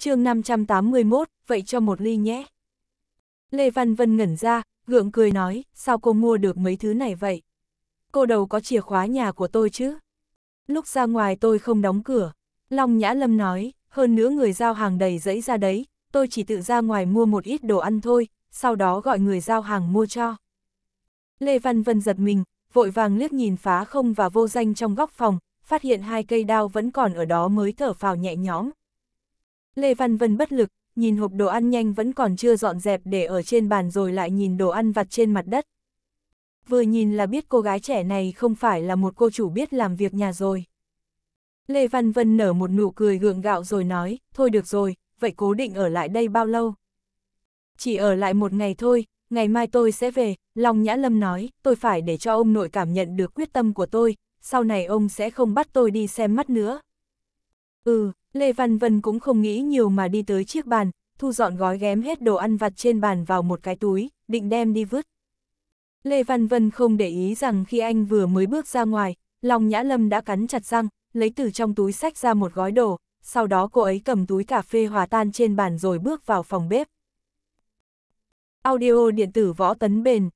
chương 581, vậy cho một ly nhé. Lê Văn Vân ngẩn ra, gượng cười nói, sao cô mua được mấy thứ này vậy? Cô đầu có chìa khóa nhà của tôi chứ? Lúc ra ngoài tôi không đóng cửa. Long Nhã Lâm nói, hơn nữa người giao hàng đầy dẫy ra đấy, tôi chỉ tự ra ngoài mua một ít đồ ăn thôi, sau đó gọi người giao hàng mua cho. Lê Văn Vân giật mình, vội vàng liếc nhìn phá không và vô danh trong góc phòng, phát hiện hai cây đao vẫn còn ở đó mới thở phào nhẹ nhõm. Lê Văn Vân bất lực, nhìn hộp đồ ăn nhanh vẫn còn chưa dọn dẹp để ở trên bàn rồi lại nhìn đồ ăn vặt trên mặt đất. Vừa nhìn là biết cô gái trẻ này không phải là một cô chủ biết làm việc nhà rồi. Lê Văn Vân nở một nụ cười gượng gạo rồi nói, thôi được rồi, vậy cố định ở lại đây bao lâu? Chỉ ở lại một ngày thôi, ngày mai tôi sẽ về, Long Nhã Lâm nói, tôi phải để cho ông nội cảm nhận được quyết tâm của tôi, sau này ông sẽ không bắt tôi đi xem mắt nữa. Ừ, Lê Văn Vân cũng không nghĩ nhiều mà đi tới chiếc bàn, thu dọn gói ghém hết đồ ăn vặt trên bàn vào một cái túi, định đem đi vứt. Lê Văn Vân không để ý rằng khi anh vừa mới bước ra ngoài, Long Nhã Lâm đã cắn chặt răng, lấy từ trong túi sách ra một gói đồ, sau đó cô ấy cầm túi cà phê hòa tan trên bàn rồi bước vào phòng bếp. Audio điện tử võ tấn bền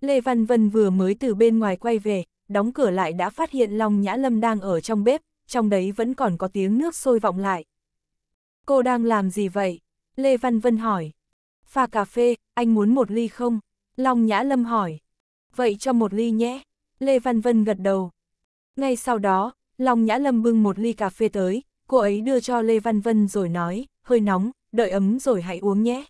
Lê Văn Vân vừa mới từ bên ngoài quay về, đóng cửa lại đã phát hiện Long Nhã Lâm đang ở trong bếp, trong đấy vẫn còn có tiếng nước sôi vọng lại. Cô đang làm gì vậy? Lê Văn Vân hỏi. Pha cà phê, anh muốn một ly không? Long Nhã Lâm hỏi. Vậy cho một ly nhé. Lê Văn Vân gật đầu. Ngay sau đó, Long Nhã Lâm bưng một ly cà phê tới, cô ấy đưa cho Lê Văn Vân rồi nói, hơi nóng, đợi ấm rồi hãy uống nhé.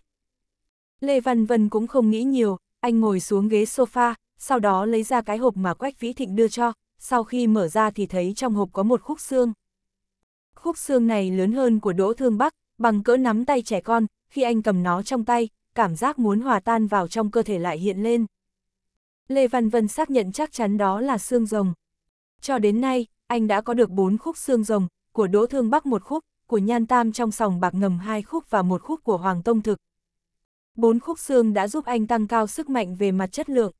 Lê Văn Vân cũng không nghĩ nhiều, anh ngồi xuống ghế sofa, sau đó lấy ra cái hộp mà Quách Vĩ Thịnh đưa cho, sau khi mở ra thì thấy trong hộp có một khúc xương. Khúc xương này lớn hơn của Đỗ Thương Bắc, bằng cỡ nắm tay trẻ con, khi anh cầm nó trong tay, cảm giác muốn hòa tan vào trong cơ thể lại hiện lên. Lê Văn Vân xác nhận chắc chắn đó là xương rồng. Cho đến nay, anh đã có được 4 khúc xương rồng, của Đỗ Thương Bắc một khúc, của Nhan Tam trong sòng bạc ngầm hai khúc và một khúc của Hoàng Tông Thực. Bốn khúc xương đã giúp anh tăng cao sức mạnh về mặt chất lượng.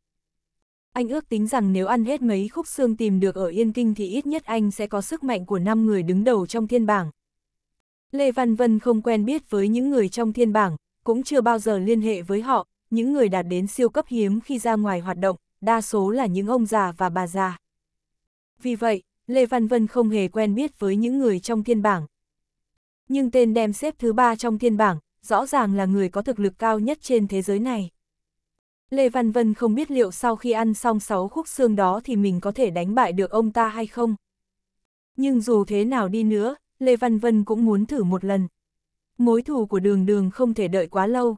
Anh ước tính rằng nếu ăn hết mấy khúc xương tìm được ở Yên Kinh thì ít nhất anh sẽ có sức mạnh của 5 người đứng đầu trong thiên bảng. Lê Văn Vân không quen biết với những người trong thiên bảng, cũng chưa bao giờ liên hệ với họ, những người đạt đến siêu cấp hiếm khi ra ngoài hoạt động, đa số là những ông già và bà già. Vì vậy, Lê Văn Vân không hề quen biết với những người trong thiên bảng. Nhưng tên đem xếp thứ ba trong thiên bảng, rõ ràng là người có thực lực cao nhất trên thế giới này. Lê Văn Vân không biết liệu sau khi ăn xong sáu khúc xương đó thì mình có thể đánh bại được ông ta hay không. Nhưng dù thế nào đi nữa, Lê Văn Vân cũng muốn thử một lần. Mối thù của đường đường không thể đợi quá lâu.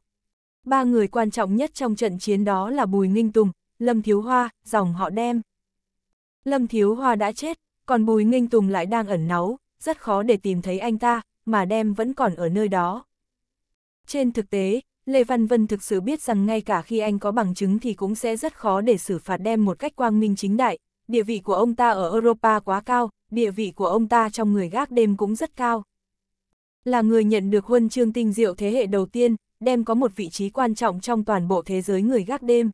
Ba người quan trọng nhất trong trận chiến đó là Bùi Ninh Tùng, Lâm Thiếu Hoa, dòng họ đem. Lâm Thiếu Hoa đã chết, còn Bùi Ninh Tùng lại đang ẩn náu, rất khó để tìm thấy anh ta, mà đem vẫn còn ở nơi đó. Trên thực tế, Lê Văn Vân thực sự biết rằng ngay cả khi anh có bằng chứng thì cũng sẽ rất khó để xử phạt đem một cách quang minh chính đại. Địa vị của ông ta ở Europa quá cao, địa vị của ông ta trong người gác đêm cũng rất cao. Là người nhận được huân chương tinh diệu thế hệ đầu tiên, đem có một vị trí quan trọng trong toàn bộ thế giới người gác đêm.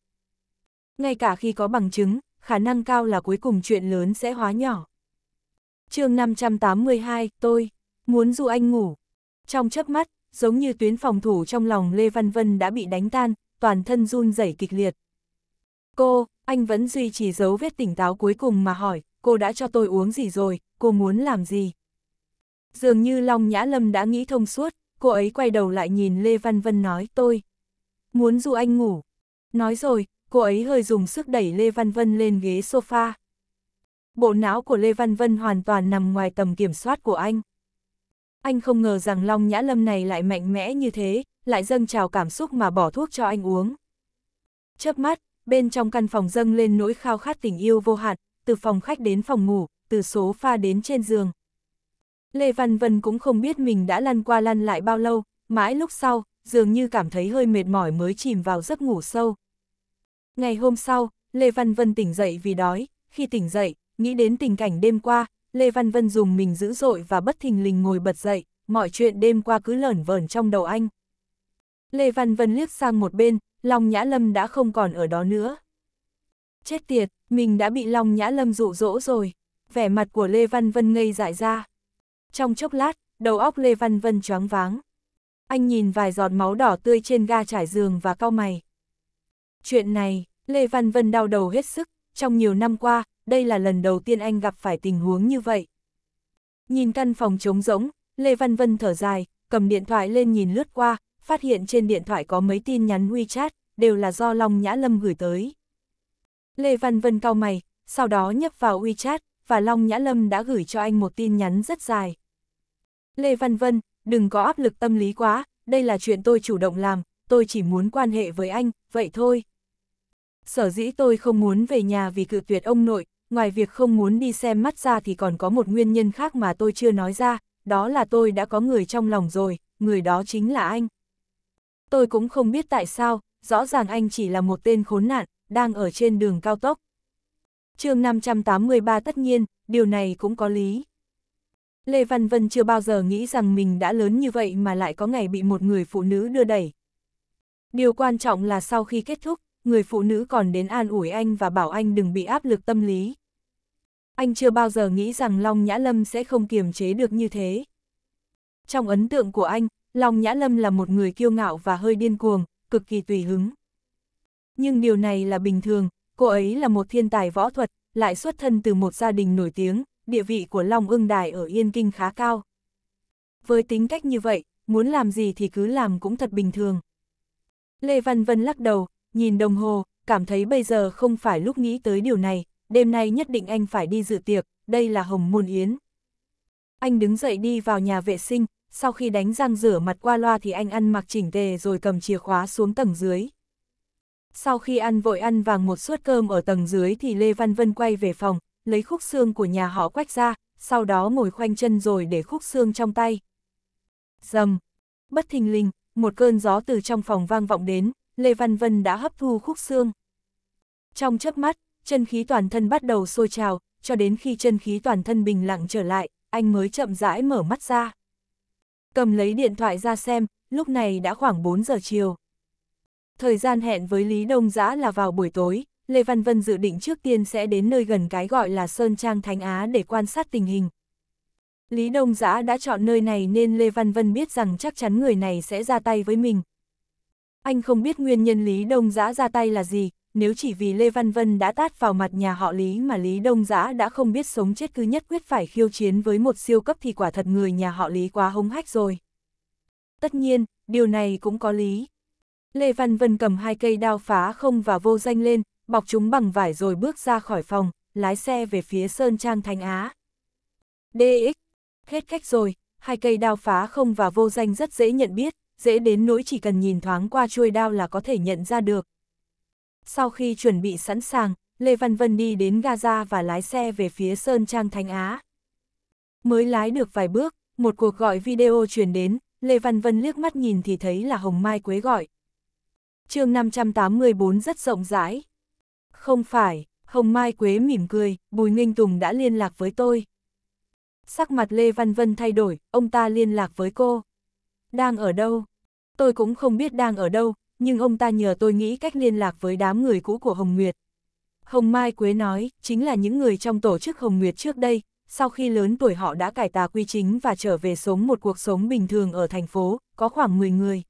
Ngay cả khi có bằng chứng, khả năng cao là cuối cùng chuyện lớn sẽ hóa nhỏ. chương 582, tôi muốn dụ anh ngủ. Trong chớp mắt, giống như tuyến phòng thủ trong lòng Lê Văn Vân đã bị đánh tan, toàn thân run rẩy kịch liệt. Cô, anh vẫn duy trì dấu vết tỉnh táo cuối cùng mà hỏi, cô đã cho tôi uống gì rồi, cô muốn làm gì? Dường như Long Nhã Lâm đã nghĩ thông suốt, cô ấy quay đầu lại nhìn Lê Văn Vân nói tôi. Muốn dụ anh ngủ. Nói rồi, cô ấy hơi dùng sức đẩy Lê Văn Vân lên ghế sofa. Bộ não của Lê Văn Vân hoàn toàn nằm ngoài tầm kiểm soát của anh. Anh không ngờ rằng Long Nhã Lâm này lại mạnh mẽ như thế, lại dâng trào cảm xúc mà bỏ thuốc cho anh uống. Chớp mắt, bên trong căn phòng dâng lên nỗi khao khát tình yêu vô hạn, từ phòng khách đến phòng ngủ, từ số pha đến trên giường. Lê Văn Vân cũng không biết mình đã lăn qua lăn lại bao lâu, mãi lúc sau, dường như cảm thấy hơi mệt mỏi mới chìm vào giấc ngủ sâu. Ngày hôm sau, Lê Văn Vân tỉnh dậy vì đói, khi tỉnh dậy, nghĩ đến tình cảnh đêm qua, Lê Văn Vân dùng mình dữ dội và bất thình lình ngồi bật dậy, mọi chuyện đêm qua cứ lởn vởn trong đầu anh. Lê Văn Vân liếc sang một bên, Long Nhã Lâm đã không còn ở đó nữa. Chết tiệt, mình đã bị Long Nhã Lâm dụ dỗ rồi. Vẻ mặt của Lê Văn Vân ngây dại ra. Trong chốc lát, đầu óc Lê Văn Vân choáng váng. Anh nhìn vài giọt máu đỏ tươi trên ga trải giường và cau mày. Chuyện này, Lê Văn Vân đau đầu hết sức, trong nhiều năm qua, đây là lần đầu tiên anh gặp phải tình huống như vậy. Nhìn căn phòng trống rỗng, Lê Văn Vân thở dài, cầm điện thoại lên nhìn lướt qua, phát hiện trên điện thoại có mấy tin nhắn WeChat, đều là do Long Nhã Lâm gửi tới. Lê Văn Vân cau mày, sau đó nhấp vào WeChat, và Long Nhã Lâm đã gửi cho anh một tin nhắn rất dài. Lê Văn Vân, đừng có áp lực tâm lý quá, đây là chuyện tôi chủ động làm, tôi chỉ muốn quan hệ với anh, vậy thôi. Sở dĩ tôi không muốn về nhà vì cự tuyệt ông nội, ngoài việc không muốn đi xem mắt ra thì còn có một nguyên nhân khác mà tôi chưa nói ra, đó là tôi đã có người trong lòng rồi, người đó chính là anh. Tôi cũng không biết tại sao, rõ ràng anh chỉ là một tên khốn nạn, đang ở trên đường cao tốc. chương 583 tất nhiên, điều này cũng có lý. Lê Văn Vân chưa bao giờ nghĩ rằng mình đã lớn như vậy mà lại có ngày bị một người phụ nữ đưa đẩy. Điều quan trọng là sau khi kết thúc, người phụ nữ còn đến an ủi anh và bảo anh đừng bị áp lực tâm lý. Anh chưa bao giờ nghĩ rằng Long Nhã Lâm sẽ không kiềm chế được như thế. Trong ấn tượng của anh, Long Nhã Lâm là một người kiêu ngạo và hơi điên cuồng, cực kỳ tùy hứng. Nhưng điều này là bình thường, cô ấy là một thiên tài võ thuật, lại xuất thân từ một gia đình nổi tiếng, địa vị của Long Ưng Đài ở Yên Kinh khá cao. Với tính cách như vậy, muốn làm gì thì cứ làm cũng thật bình thường. Lê Văn Vân lắc đầu, nhìn đồng hồ, cảm thấy bây giờ không phải lúc nghĩ tới điều này, đêm nay nhất định anh phải đi dự tiệc, đây là hồng môn yến. Anh đứng dậy đi vào nhà vệ sinh, sau khi đánh răng rửa mặt qua loa thì anh ăn mặc chỉnh tề rồi cầm chìa khóa xuống tầng dưới. Sau khi ăn vội ăn vàng một suất cơm ở tầng dưới thì Lê Văn Vân quay về phòng, lấy khúc xương của nhà họ quách ra, sau đó ngồi khoanh chân rồi để khúc xương trong tay. Dầm! Bất thình lình, một cơn gió từ trong phòng vang vọng đến, Lê Văn Vân đã hấp thu khúc xương. Trong chớp mắt, chân khí toàn thân bắt đầu sôi trào, cho đến khi chân khí toàn thân bình lặng trở lại, anh mới chậm rãi mở mắt ra. Cầm lấy điện thoại ra xem, lúc này đã khoảng 4 giờ chiều. Thời gian hẹn với Lý Đông Giã là vào buổi tối, Lê Văn Vân dự định trước tiên sẽ đến nơi gần cái gọi là Sơn Trang Thánh Á để quan sát tình hình. Lý Đông Giã đã chọn nơi này nên Lê Văn Vân biết rằng chắc chắn người này sẽ ra tay với mình, anh không biết nguyên nhân Lý Đông Giã ra tay là gì, nếu chỉ vì Lê Văn Vân đã tát vào mặt nhà họ Lý mà Lý Đông Giã đã không biết sống chết cứ nhất quyết phải khiêu chiến với một siêu cấp thì quả thật người nhà họ Lý quá hống hách rồi. Tất nhiên, điều này cũng có lý. Lê Văn Vân cầm hai cây đao phá không và vô danh lên, bọc chúng bằng vải rồi bước ra khỏi phòng, lái xe về phía Sơn Trang Thanh Á. DX, hết cách rồi, hai cây đao phá không và vô danh rất dễ nhận biết, dễ đến nỗi chỉ cần nhìn thoáng qua chuôi đao là có thể nhận ra được. Sau khi chuẩn bị sẵn sàng, Lê Văn Vân đi đến Gaza và lái xe về phía Sơn Trang Thánh Á. Mới lái được vài bước, một cuộc gọi video truyền đến, Lê Văn Vân liếc mắt nhìn thì thấy là Hồng Mai Quế gọi. chương 584 rất rộng rãi. Không phải, Hồng Mai Quế mỉm cười, Bùi Nghinh Tùng đã liên lạc với tôi. Sắc mặt Lê Văn Vân thay đổi, ông ta liên lạc với cô. Đang ở đâu? tôi cũng không biết đang ở đâu, nhưng ông ta nhờ tôi nghĩ cách liên lạc với đám người cũ của Hồng Nguyệt. Hồng Mai Quế nói, chính là những người trong tổ chức Hồng Nguyệt trước đây, sau khi lớn tuổi họ đã cải tà quy chính và trở về sống một cuộc sống bình thường ở thành phố, có khoảng 10 người.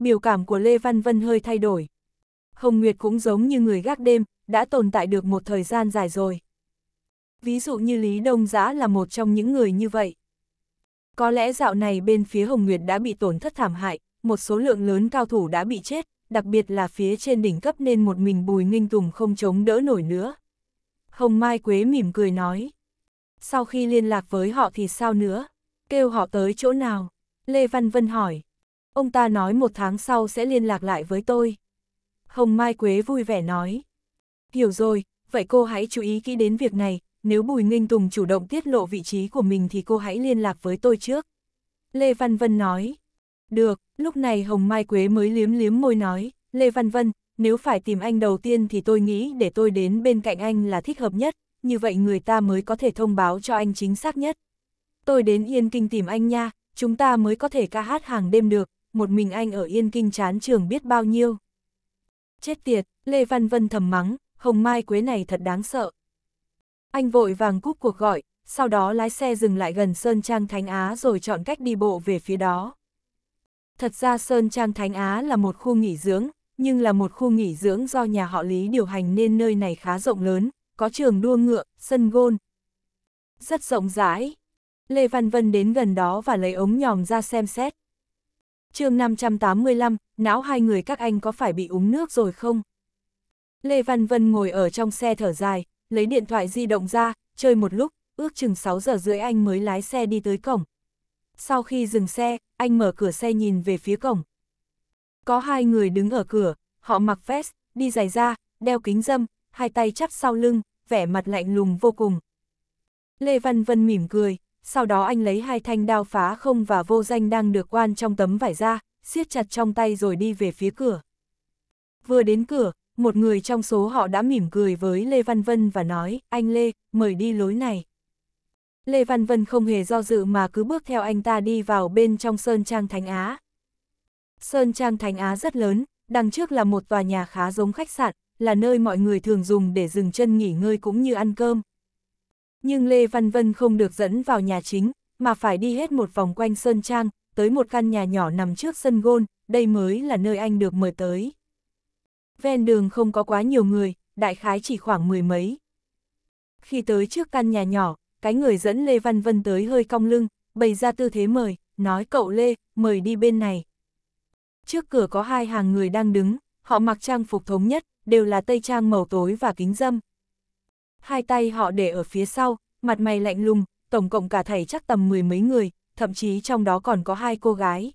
Biểu cảm của Lê Văn Vân hơi thay đổi. Hồng Nguyệt cũng giống như người gác đêm, đã tồn tại được một thời gian dài rồi. Ví dụ như Lý Đông Giã là một trong những người như vậy. Có lẽ dạo này bên phía Hồng Nguyệt đã bị tổn thất thảm hại, một số lượng lớn cao thủ đã bị chết, đặc biệt là phía trên đỉnh cấp nên một mình Bùi Nghinh Tùng không chống đỡ nổi nữa. Hồng Mai Quế mỉm cười nói. Sau khi liên lạc với họ thì sao nữa? Kêu họ tới chỗ nào? Lê Văn Vân hỏi. Ông ta nói một tháng sau sẽ liên lạc lại với tôi. Hồng Mai Quế vui vẻ nói. Hiểu rồi, vậy cô hãy chú ý kỹ đến việc này, nếu Bùi Nghinh Tùng chủ động tiết lộ vị trí của mình thì cô hãy liên lạc với tôi trước. Lê Văn Vân nói. Được, lúc này Hồng Mai Quế mới liếm liếm môi nói, Lê Văn Vân, nếu phải tìm anh đầu tiên thì tôi nghĩ để tôi đến bên cạnh anh là thích hợp nhất, như vậy người ta mới có thể thông báo cho anh chính xác nhất. Tôi đến Yên Kinh tìm anh nha, chúng ta mới có thể ca hát hàng đêm được, một mình anh ở Yên Kinh chán trường biết bao nhiêu. Chết tiệt, Lê Văn Vân thầm mắng, Hồng Mai Quế này thật đáng sợ. Anh vội vàng cúp cuộc gọi, sau đó lái xe dừng lại gần Sơn Trang Thánh Á rồi chọn cách đi bộ về phía đó. Thật ra Sơn Trang Thánh Á là một khu nghỉ dưỡng, nhưng là một khu nghỉ dưỡng do nhà họ Lý điều hành nên nơi này khá rộng lớn, có trường đua ngựa, sân gôn. Rất rộng rãi. Lê Văn Vân đến gần đó và lấy ống nhòm ra xem xét. chương 585, não hai người các anh có phải bị uống nước rồi không? Lê Văn Vân ngồi ở trong xe thở dài, lấy điện thoại di động ra, chơi một lúc, ước chừng 6 giờ rưỡi anh mới lái xe đi tới cổng, sau khi dừng xe, anh mở cửa xe nhìn về phía cổng. Có hai người đứng ở cửa, họ mặc vest, đi giày da, đeo kính dâm, hai tay chắp sau lưng, vẻ mặt lạnh lùng vô cùng. Lê Văn Vân mỉm cười, sau đó anh lấy hai thanh đao phá không và vô danh đang được quan trong tấm vải da, siết chặt trong tay rồi đi về phía cửa. Vừa đến cửa, một người trong số họ đã mỉm cười với Lê Văn Vân và nói, anh Lê, mời đi lối này. Lê Văn Vân không hề do dự mà cứ bước theo anh ta đi vào bên trong Sơn Trang Thánh Á. Sơn Trang Thánh Á rất lớn, đằng trước là một tòa nhà khá giống khách sạn, là nơi mọi người thường dùng để dừng chân nghỉ ngơi cũng như ăn cơm. Nhưng Lê Văn Vân không được dẫn vào nhà chính, mà phải đi hết một vòng quanh Sơn Trang, tới một căn nhà nhỏ nằm trước sân gôn, đây mới là nơi anh được mời tới. Ven đường không có quá nhiều người, đại khái chỉ khoảng mười mấy. Khi tới trước căn nhà nhỏ, cái người dẫn Lê Văn Vân tới hơi cong lưng, bày ra tư thế mời, nói cậu Lê, mời đi bên này. Trước cửa có hai hàng người đang đứng, họ mặc trang phục thống nhất, đều là tây trang màu tối và kính dâm. Hai tay họ để ở phía sau, mặt mày lạnh lùng, tổng cộng cả thầy chắc tầm mười mấy người, thậm chí trong đó còn có hai cô gái.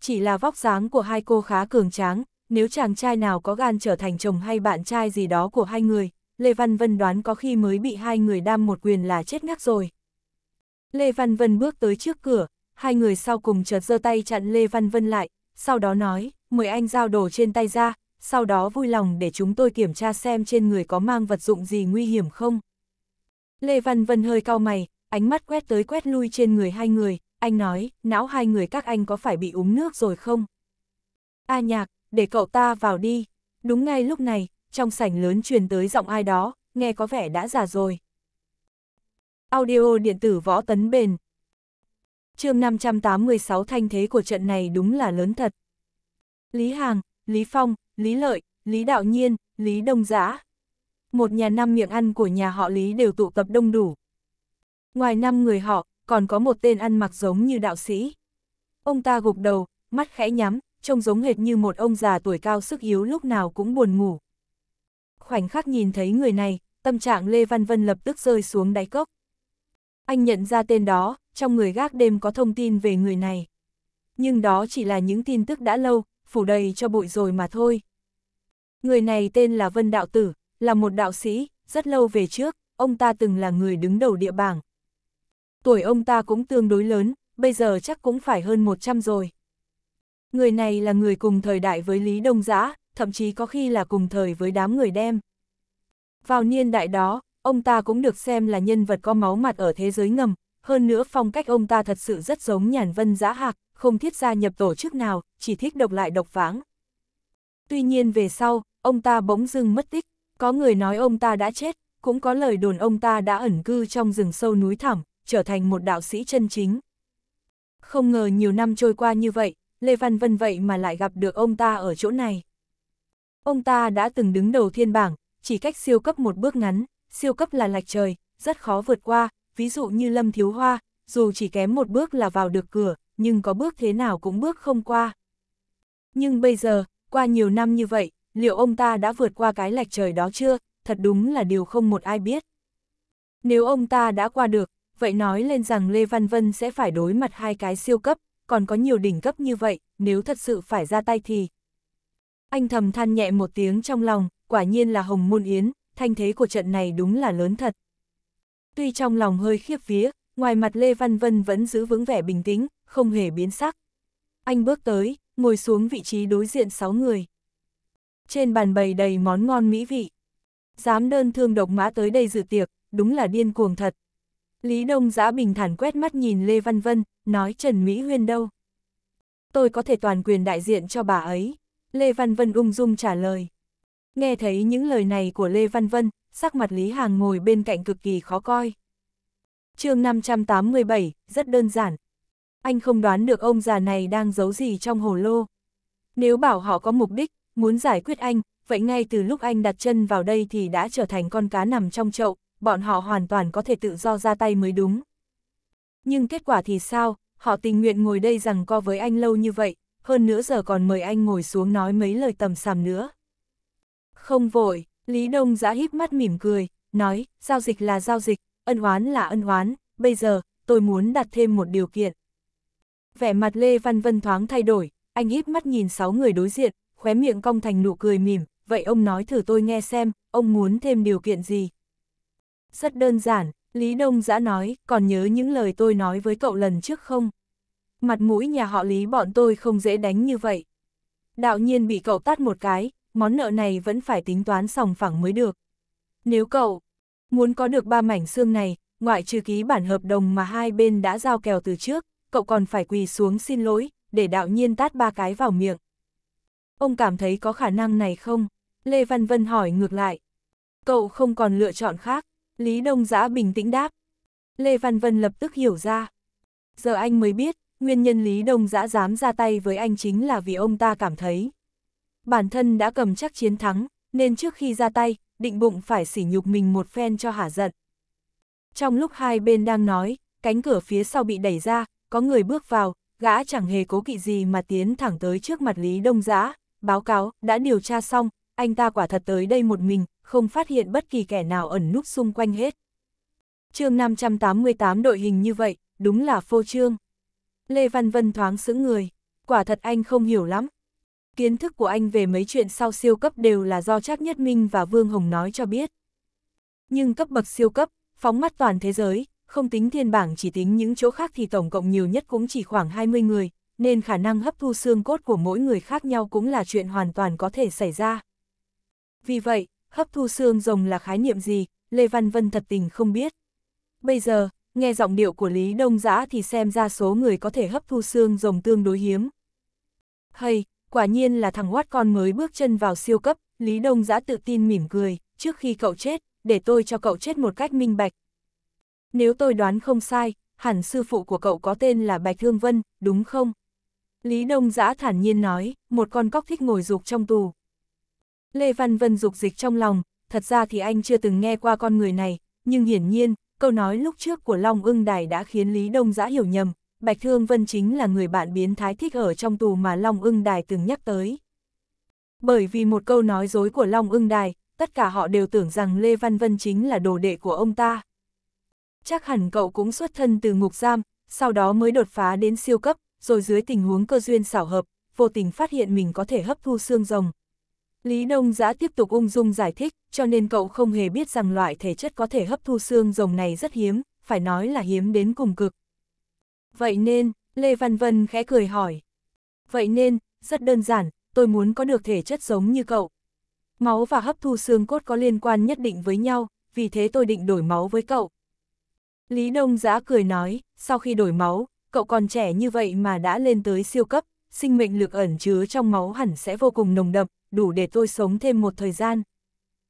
Chỉ là vóc dáng của hai cô khá cường tráng, nếu chàng trai nào có gan trở thành chồng hay bạn trai gì đó của hai người, Lê Văn Vân đoán có khi mới bị hai người đam một quyền là chết ngắc rồi. Lê Văn Vân bước tới trước cửa, hai người sau cùng chợt giơ tay chặn Lê Văn Vân lại, sau đó nói, mời anh giao đồ trên tay ra, sau đó vui lòng để chúng tôi kiểm tra xem trên người có mang vật dụng gì nguy hiểm không. Lê Văn Vân hơi cau mày, ánh mắt quét tới quét lui trên người hai người, anh nói, não hai người các anh có phải bị uống nước rồi không? A nhạc, để cậu ta vào đi. Đúng ngay lúc này, trong sảnh lớn truyền tới giọng ai đó, nghe có vẻ đã già rồi. Audio điện tử võ tấn bền chương 586 thanh thế của trận này đúng là lớn thật. Lý Hàng, Lý Phong, Lý Lợi, Lý Đạo Nhiên, Lý Đông Giã. Một nhà năm miệng ăn của nhà họ Lý đều tụ tập đông đủ. Ngoài năm người họ, còn có một tên ăn mặc giống như đạo sĩ. Ông ta gục đầu, mắt khẽ nhắm, trông giống hệt như một ông già tuổi cao sức yếu lúc nào cũng buồn ngủ, khoảnh khắc nhìn thấy người này, tâm trạng Lê Văn Vân lập tức rơi xuống đáy cốc. Anh nhận ra tên đó, trong người gác đêm có thông tin về người này. Nhưng đó chỉ là những tin tức đã lâu, phủ đầy cho bụi rồi mà thôi. Người này tên là Vân Đạo Tử, là một đạo sĩ, rất lâu về trước, ông ta từng là người đứng đầu địa bảng. Tuổi ông ta cũng tương đối lớn, bây giờ chắc cũng phải hơn 100 rồi. Người này là người cùng thời đại với Lý Đông Giã, thậm chí có khi là cùng thời với đám người đem. Vào niên đại đó, ông ta cũng được xem là nhân vật có máu mặt ở thế giới ngầm, hơn nữa phong cách ông ta thật sự rất giống nhàn vân giã hạc, không thiết gia nhập tổ chức nào, chỉ thích độc lại độc vãng. Tuy nhiên về sau, ông ta bỗng dưng mất tích, có người nói ông ta đã chết, cũng có lời đồn ông ta đã ẩn cư trong rừng sâu núi thẳm, trở thành một đạo sĩ chân chính. Không ngờ nhiều năm trôi qua như vậy, Lê Văn Vân vậy mà lại gặp được ông ta ở chỗ này. Ông ta đã từng đứng đầu thiên bảng, chỉ cách siêu cấp một bước ngắn, siêu cấp là lạch trời, rất khó vượt qua, ví dụ như Lâm Thiếu Hoa, dù chỉ kém một bước là vào được cửa, nhưng có bước thế nào cũng bước không qua. Nhưng bây giờ, qua nhiều năm như vậy, liệu ông ta đã vượt qua cái lạch trời đó chưa, thật đúng là điều không một ai biết. Nếu ông ta đã qua được, vậy nói lên rằng Lê Văn Vân sẽ phải đối mặt hai cái siêu cấp, còn có nhiều đỉnh cấp như vậy, nếu thật sự phải ra tay thì, anh thầm than nhẹ một tiếng trong lòng, quả nhiên là Hồng Môn Yến, thanh thế của trận này đúng là lớn thật. Tuy trong lòng hơi khiếp vía, ngoài mặt Lê Văn Vân vẫn giữ vững vẻ bình tĩnh, không hề biến sắc. Anh bước tới, ngồi xuống vị trí đối diện 6 người. Trên bàn bày đầy món ngon mỹ vị. Dám đơn thương độc mã tới đây dự tiệc, đúng là điên cuồng thật. Lý Đông giã bình thản quét mắt nhìn Lê Văn Vân, nói Trần Mỹ Huyên đâu. Tôi có thể toàn quyền đại diện cho bà ấy. Lê Văn Vân ung dung trả lời. Nghe thấy những lời này của Lê Văn Vân, sắc mặt Lý Hàng ngồi bên cạnh cực kỳ khó coi. chương 587, rất đơn giản. Anh không đoán được ông già này đang giấu gì trong hồ lô. Nếu bảo họ có mục đích, muốn giải quyết anh, vậy ngay từ lúc anh đặt chân vào đây thì đã trở thành con cá nằm trong chậu, bọn họ hoàn toàn có thể tự do ra tay mới đúng. Nhưng kết quả thì sao, họ tình nguyện ngồi đây rằng co với anh lâu như vậy, hơn nữa giờ còn mời anh ngồi xuống nói mấy lời tầm sàm nữa. Không vội, Lý Đông giã híp mắt mỉm cười, nói, giao dịch là giao dịch, ân oán là ân oán, bây giờ, tôi muốn đặt thêm một điều kiện. Vẻ mặt Lê Văn Vân thoáng thay đổi, anh híp mắt nhìn sáu người đối diện, khóe miệng cong thành nụ cười mỉm, vậy ông nói thử tôi nghe xem, ông muốn thêm điều kiện gì? Rất đơn giản, Lý Đông giã nói, còn nhớ những lời tôi nói với cậu lần trước không? mặt mũi nhà họ lý bọn tôi không dễ đánh như vậy. Đạo nhiên bị cậu tát một cái, món nợ này vẫn phải tính toán sòng phẳng mới được. Nếu cậu muốn có được ba mảnh xương này, ngoại trừ ký bản hợp đồng mà hai bên đã giao kèo từ trước, cậu còn phải quỳ xuống xin lỗi, để đạo nhiên tát ba cái vào miệng. Ông cảm thấy có khả năng này không? Lê Văn Vân hỏi ngược lại. Cậu không còn lựa chọn khác, Lý Đông Giã bình tĩnh đáp. Lê Văn Vân lập tức hiểu ra. Giờ anh mới biết, Nguyên nhân Lý Đông Dã dám ra tay với anh chính là vì ông ta cảm thấy. Bản thân đã cầm chắc chiến thắng, nên trước khi ra tay, định bụng phải sỉ nhục mình một phen cho hả giận. Trong lúc hai bên đang nói, cánh cửa phía sau bị đẩy ra, có người bước vào, gã chẳng hề cố kỵ gì mà tiến thẳng tới trước mặt Lý Đông Dã, báo cáo, đã điều tra xong, anh ta quả thật tới đây một mình, không phát hiện bất kỳ kẻ nào ẩn núp xung quanh hết. chương 588 đội hình như vậy, đúng là phô trương. Lê Văn Vân thoáng sững người, quả thật anh không hiểu lắm. Kiến thức của anh về mấy chuyện sau siêu cấp đều là do Trác Nhất Minh và Vương Hồng nói cho biết. Nhưng cấp bậc siêu cấp, phóng mắt toàn thế giới, không tính thiên bảng chỉ tính những chỗ khác thì tổng cộng nhiều nhất cũng chỉ khoảng 20 người, nên khả năng hấp thu xương cốt của mỗi người khác nhau cũng là chuyện hoàn toàn có thể xảy ra. Vì vậy, hấp thu xương rồng là khái niệm gì, Lê Văn Vân thật tình không biết. Bây giờ, nghe giọng điệu của Lý Đông Giã thì xem ra số người có thể hấp thu xương rồng tương đối hiếm. Hay, quả nhiên là thằng Watt con mới bước chân vào siêu cấp, Lý Đông Giã tự tin mỉm cười, trước khi cậu chết, để tôi cho cậu chết một cách minh bạch. Nếu tôi đoán không sai, hẳn sư phụ của cậu có tên là Bạch Thương Vân, đúng không? Lý Đông Giã thản nhiên nói, một con cóc thích ngồi dục trong tù. Lê Văn Vân dục dịch trong lòng, thật ra thì anh chưa từng nghe qua con người này, nhưng hiển nhiên, câu nói lúc trước của Long ưng đài đã khiến Lý Đông Giã hiểu nhầm, Bạch Thương Vân chính là người bạn biến thái thích ở trong tù mà Long ưng đài từng nhắc tới. Bởi vì một câu nói dối của Long ưng đài, tất cả họ đều tưởng rằng Lê Văn Vân chính là đồ đệ của ông ta. Chắc hẳn cậu cũng xuất thân từ ngục giam, sau đó mới đột phá đến siêu cấp, rồi dưới tình huống cơ duyên xảo hợp, vô tình phát hiện mình có thể hấp thu xương rồng, Lý Đông Giã tiếp tục ung dung giải thích, cho nên cậu không hề biết rằng loại thể chất có thể hấp thu xương rồng này rất hiếm, phải nói là hiếm đến cùng cực. Vậy nên, Lê Văn Vân khẽ cười hỏi. Vậy nên, rất đơn giản, tôi muốn có được thể chất giống như cậu. Máu và hấp thu xương cốt có liên quan nhất định với nhau, vì thế tôi định đổi máu với cậu. Lý Đông Giã cười nói, sau khi đổi máu, cậu còn trẻ như vậy mà đã lên tới siêu cấp, sinh mệnh lực ẩn chứa trong máu hẳn sẽ vô cùng nồng đậm, đủ để tôi sống thêm một thời gian.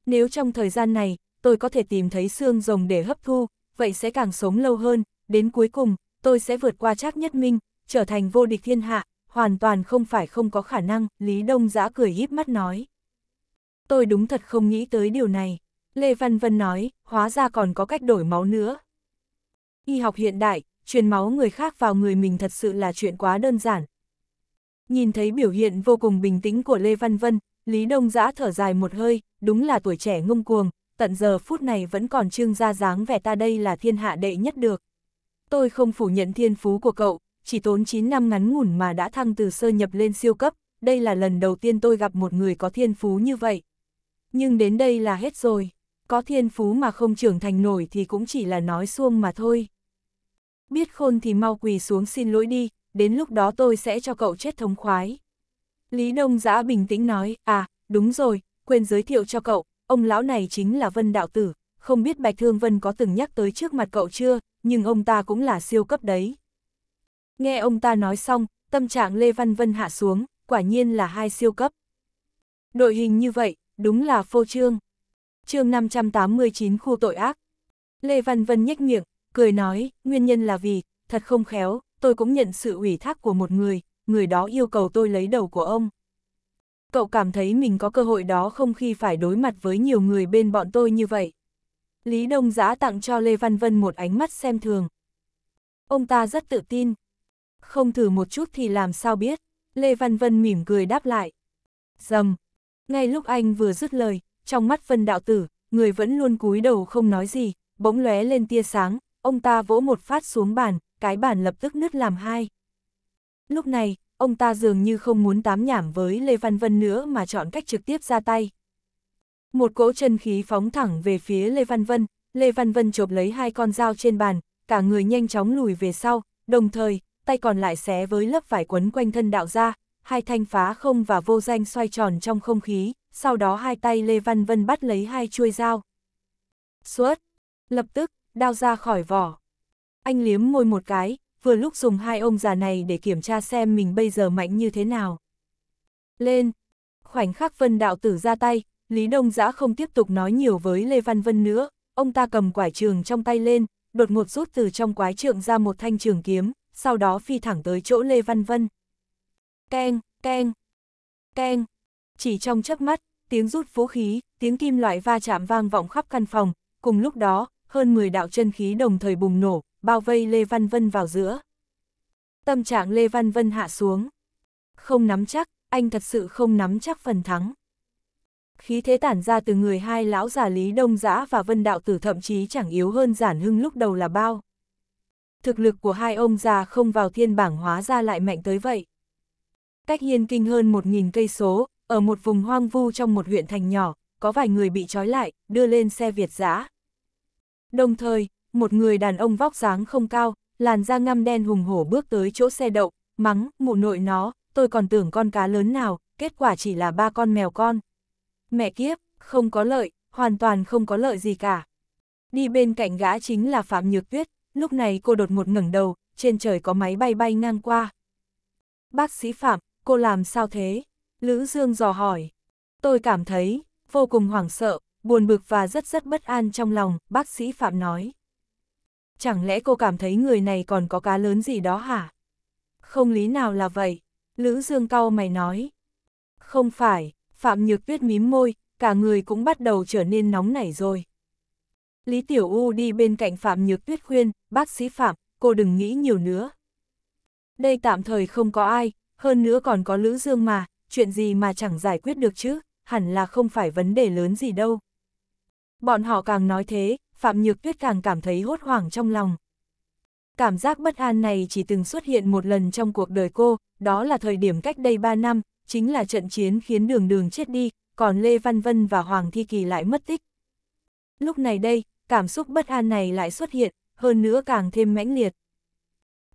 Nếu trong thời gian này, tôi có thể tìm thấy xương rồng để hấp thu, vậy sẽ càng sống lâu hơn, đến cuối cùng, tôi sẽ vượt qua chắc Nhất Minh, trở thành vô địch thiên hạ, hoàn toàn không phải không có khả năng, Lý Đông Giã cười híp mắt nói. Tôi đúng thật không nghĩ tới điều này. Lê Văn Vân nói, hóa ra còn có cách đổi máu nữa. Y học hiện đại, truyền máu người khác vào người mình thật sự là chuyện quá đơn giản. Nhìn thấy biểu hiện vô cùng bình tĩnh của Lê Văn Vân, Lý Đông Giã thở dài một hơi, đúng là tuổi trẻ ngông cuồng, tận giờ phút này vẫn còn trương ra dáng vẻ ta đây là thiên hạ đệ nhất được. Tôi không phủ nhận thiên phú của cậu, chỉ tốn 9 năm ngắn ngủn mà đã thăng từ sơ nhập lên siêu cấp, đây là lần đầu tiên tôi gặp một người có thiên phú như vậy. Nhưng đến đây là hết rồi, có thiên phú mà không trưởng thành nổi thì cũng chỉ là nói xuông mà thôi. Biết khôn thì mau quỳ xuống xin lỗi đi, đến lúc đó tôi sẽ cho cậu chết thống khoái. Lý Nông Giã bình tĩnh nói, à, đúng rồi, quên giới thiệu cho cậu, ông lão này chính là Vân Đạo Tử, không biết Bạch Thương Vân có từng nhắc tới trước mặt cậu chưa, nhưng ông ta cũng là siêu cấp đấy. Nghe ông ta nói xong, tâm trạng Lê Văn Vân hạ xuống, quả nhiên là hai siêu cấp. Đội hình như vậy, đúng là phô trương. chương 589 khu tội ác. Lê Văn Vân nhếch miệng, cười nói, nguyên nhân là vì, thật không khéo, tôi cũng nhận sự ủy thác của một người, người đó yêu cầu tôi lấy đầu của ông. Cậu cảm thấy mình có cơ hội đó không khi phải đối mặt với nhiều người bên bọn tôi như vậy. Lý Đông Giá tặng cho Lê Văn Vân một ánh mắt xem thường. Ông ta rất tự tin. Không thử một chút thì làm sao biết. Lê Văn Vân mỉm cười đáp lại. Dầm. Ngay lúc anh vừa dứt lời, trong mắt Vân Đạo Tử, người vẫn luôn cúi đầu không nói gì, bỗng lóe lên tia sáng, ông ta vỗ một phát xuống bàn, cái bàn lập tức nứt làm hai. Lúc này, ông ta dường như không muốn tám nhảm với Lê Văn Vân nữa mà chọn cách trực tiếp ra tay. Một cỗ chân khí phóng thẳng về phía Lê Văn Vân, Lê Văn Vân chộp lấy hai con dao trên bàn, cả người nhanh chóng lùi về sau, đồng thời, tay còn lại xé với lớp vải quấn quanh thân đạo ra, hai thanh phá không và vô danh xoay tròn trong không khí, sau đó hai tay Lê Văn Vân bắt lấy hai chuôi dao. Xuất! Lập tức, đao ra khỏi vỏ. Anh liếm môi một cái, vừa lúc dùng hai ông già này để kiểm tra xem mình bây giờ mạnh như thế nào. Lên! Khoảnh khắc Vân Đạo Tử ra tay, Lý Đông Giã không tiếp tục nói nhiều với Lê Văn Vân nữa, ông ta cầm quải trường trong tay lên, đột ngột rút từ trong quái trượng ra một thanh trường kiếm, sau đó phi thẳng tới chỗ Lê Văn Vân. Keng, keng, keng. Chỉ trong chớp mắt, tiếng rút vũ khí, tiếng kim loại va chạm vang vọng khắp căn phòng, cùng lúc đó, hơn 10 đạo chân khí đồng thời bùng nổ, bao vây Lê Văn Vân vào giữa. Tâm trạng Lê Văn Vân hạ xuống. Không nắm chắc, anh thật sự không nắm chắc phần thắng. Khí thế tản ra từ người hai lão già Lý Đông Giã và Vân Đạo Tử thậm chí chẳng yếu hơn giản hưng lúc đầu là bao. Thực lực của hai ông già không vào thiên bảng hóa ra lại mạnh tới vậy. Cách hiên kinh hơn một nghìn cây số, ở một vùng hoang vu trong một huyện thành nhỏ, có vài người bị trói lại, đưa lên xe Việt giã. Đồng thời, một người đàn ông vóc dáng không cao, làn da ngăm đen hùng hổ bước tới chỗ xe đậu, mắng, mụ nội nó, tôi còn tưởng con cá lớn nào, kết quả chỉ là ba con mèo con. Mẹ kiếp, không có lợi, hoàn toàn không có lợi gì cả. Đi bên cạnh gã chính là Phạm Nhược Tuyết, lúc này cô đột ngột ngẩng đầu, trên trời có máy bay bay ngang qua. Bác sĩ Phạm, cô làm sao thế? Lữ Dương dò hỏi. Tôi cảm thấy, vô cùng hoảng sợ, buồn bực và rất rất bất an trong lòng, bác sĩ Phạm nói. Chẳng lẽ cô cảm thấy người này còn có cá lớn gì đó hả? Không lý nào là vậy, Lữ Dương cau mày nói. Không phải, Phạm Nhược Tuyết mím môi, cả người cũng bắt đầu trở nên nóng nảy rồi. Lý Tiểu U đi bên cạnh Phạm Nhược Tuyết khuyên, bác sĩ Phạm, cô đừng nghĩ nhiều nữa. Đây tạm thời không có ai, hơn nữa còn có Lữ Dương mà, chuyện gì mà chẳng giải quyết được chứ, hẳn là không phải vấn đề lớn gì đâu. Bọn họ càng nói thế, Phạm Nhược Tuyết càng cảm thấy hốt hoảng trong lòng. Cảm giác bất an này chỉ từng xuất hiện một lần trong cuộc đời cô, đó là thời điểm cách đây 3 năm, chính là trận chiến khiến đường đường chết đi, còn Lê Văn Vân và Hoàng Thi Kỳ lại mất tích. Lúc này đây, cảm xúc bất an này lại xuất hiện, hơn nữa càng thêm mãnh liệt.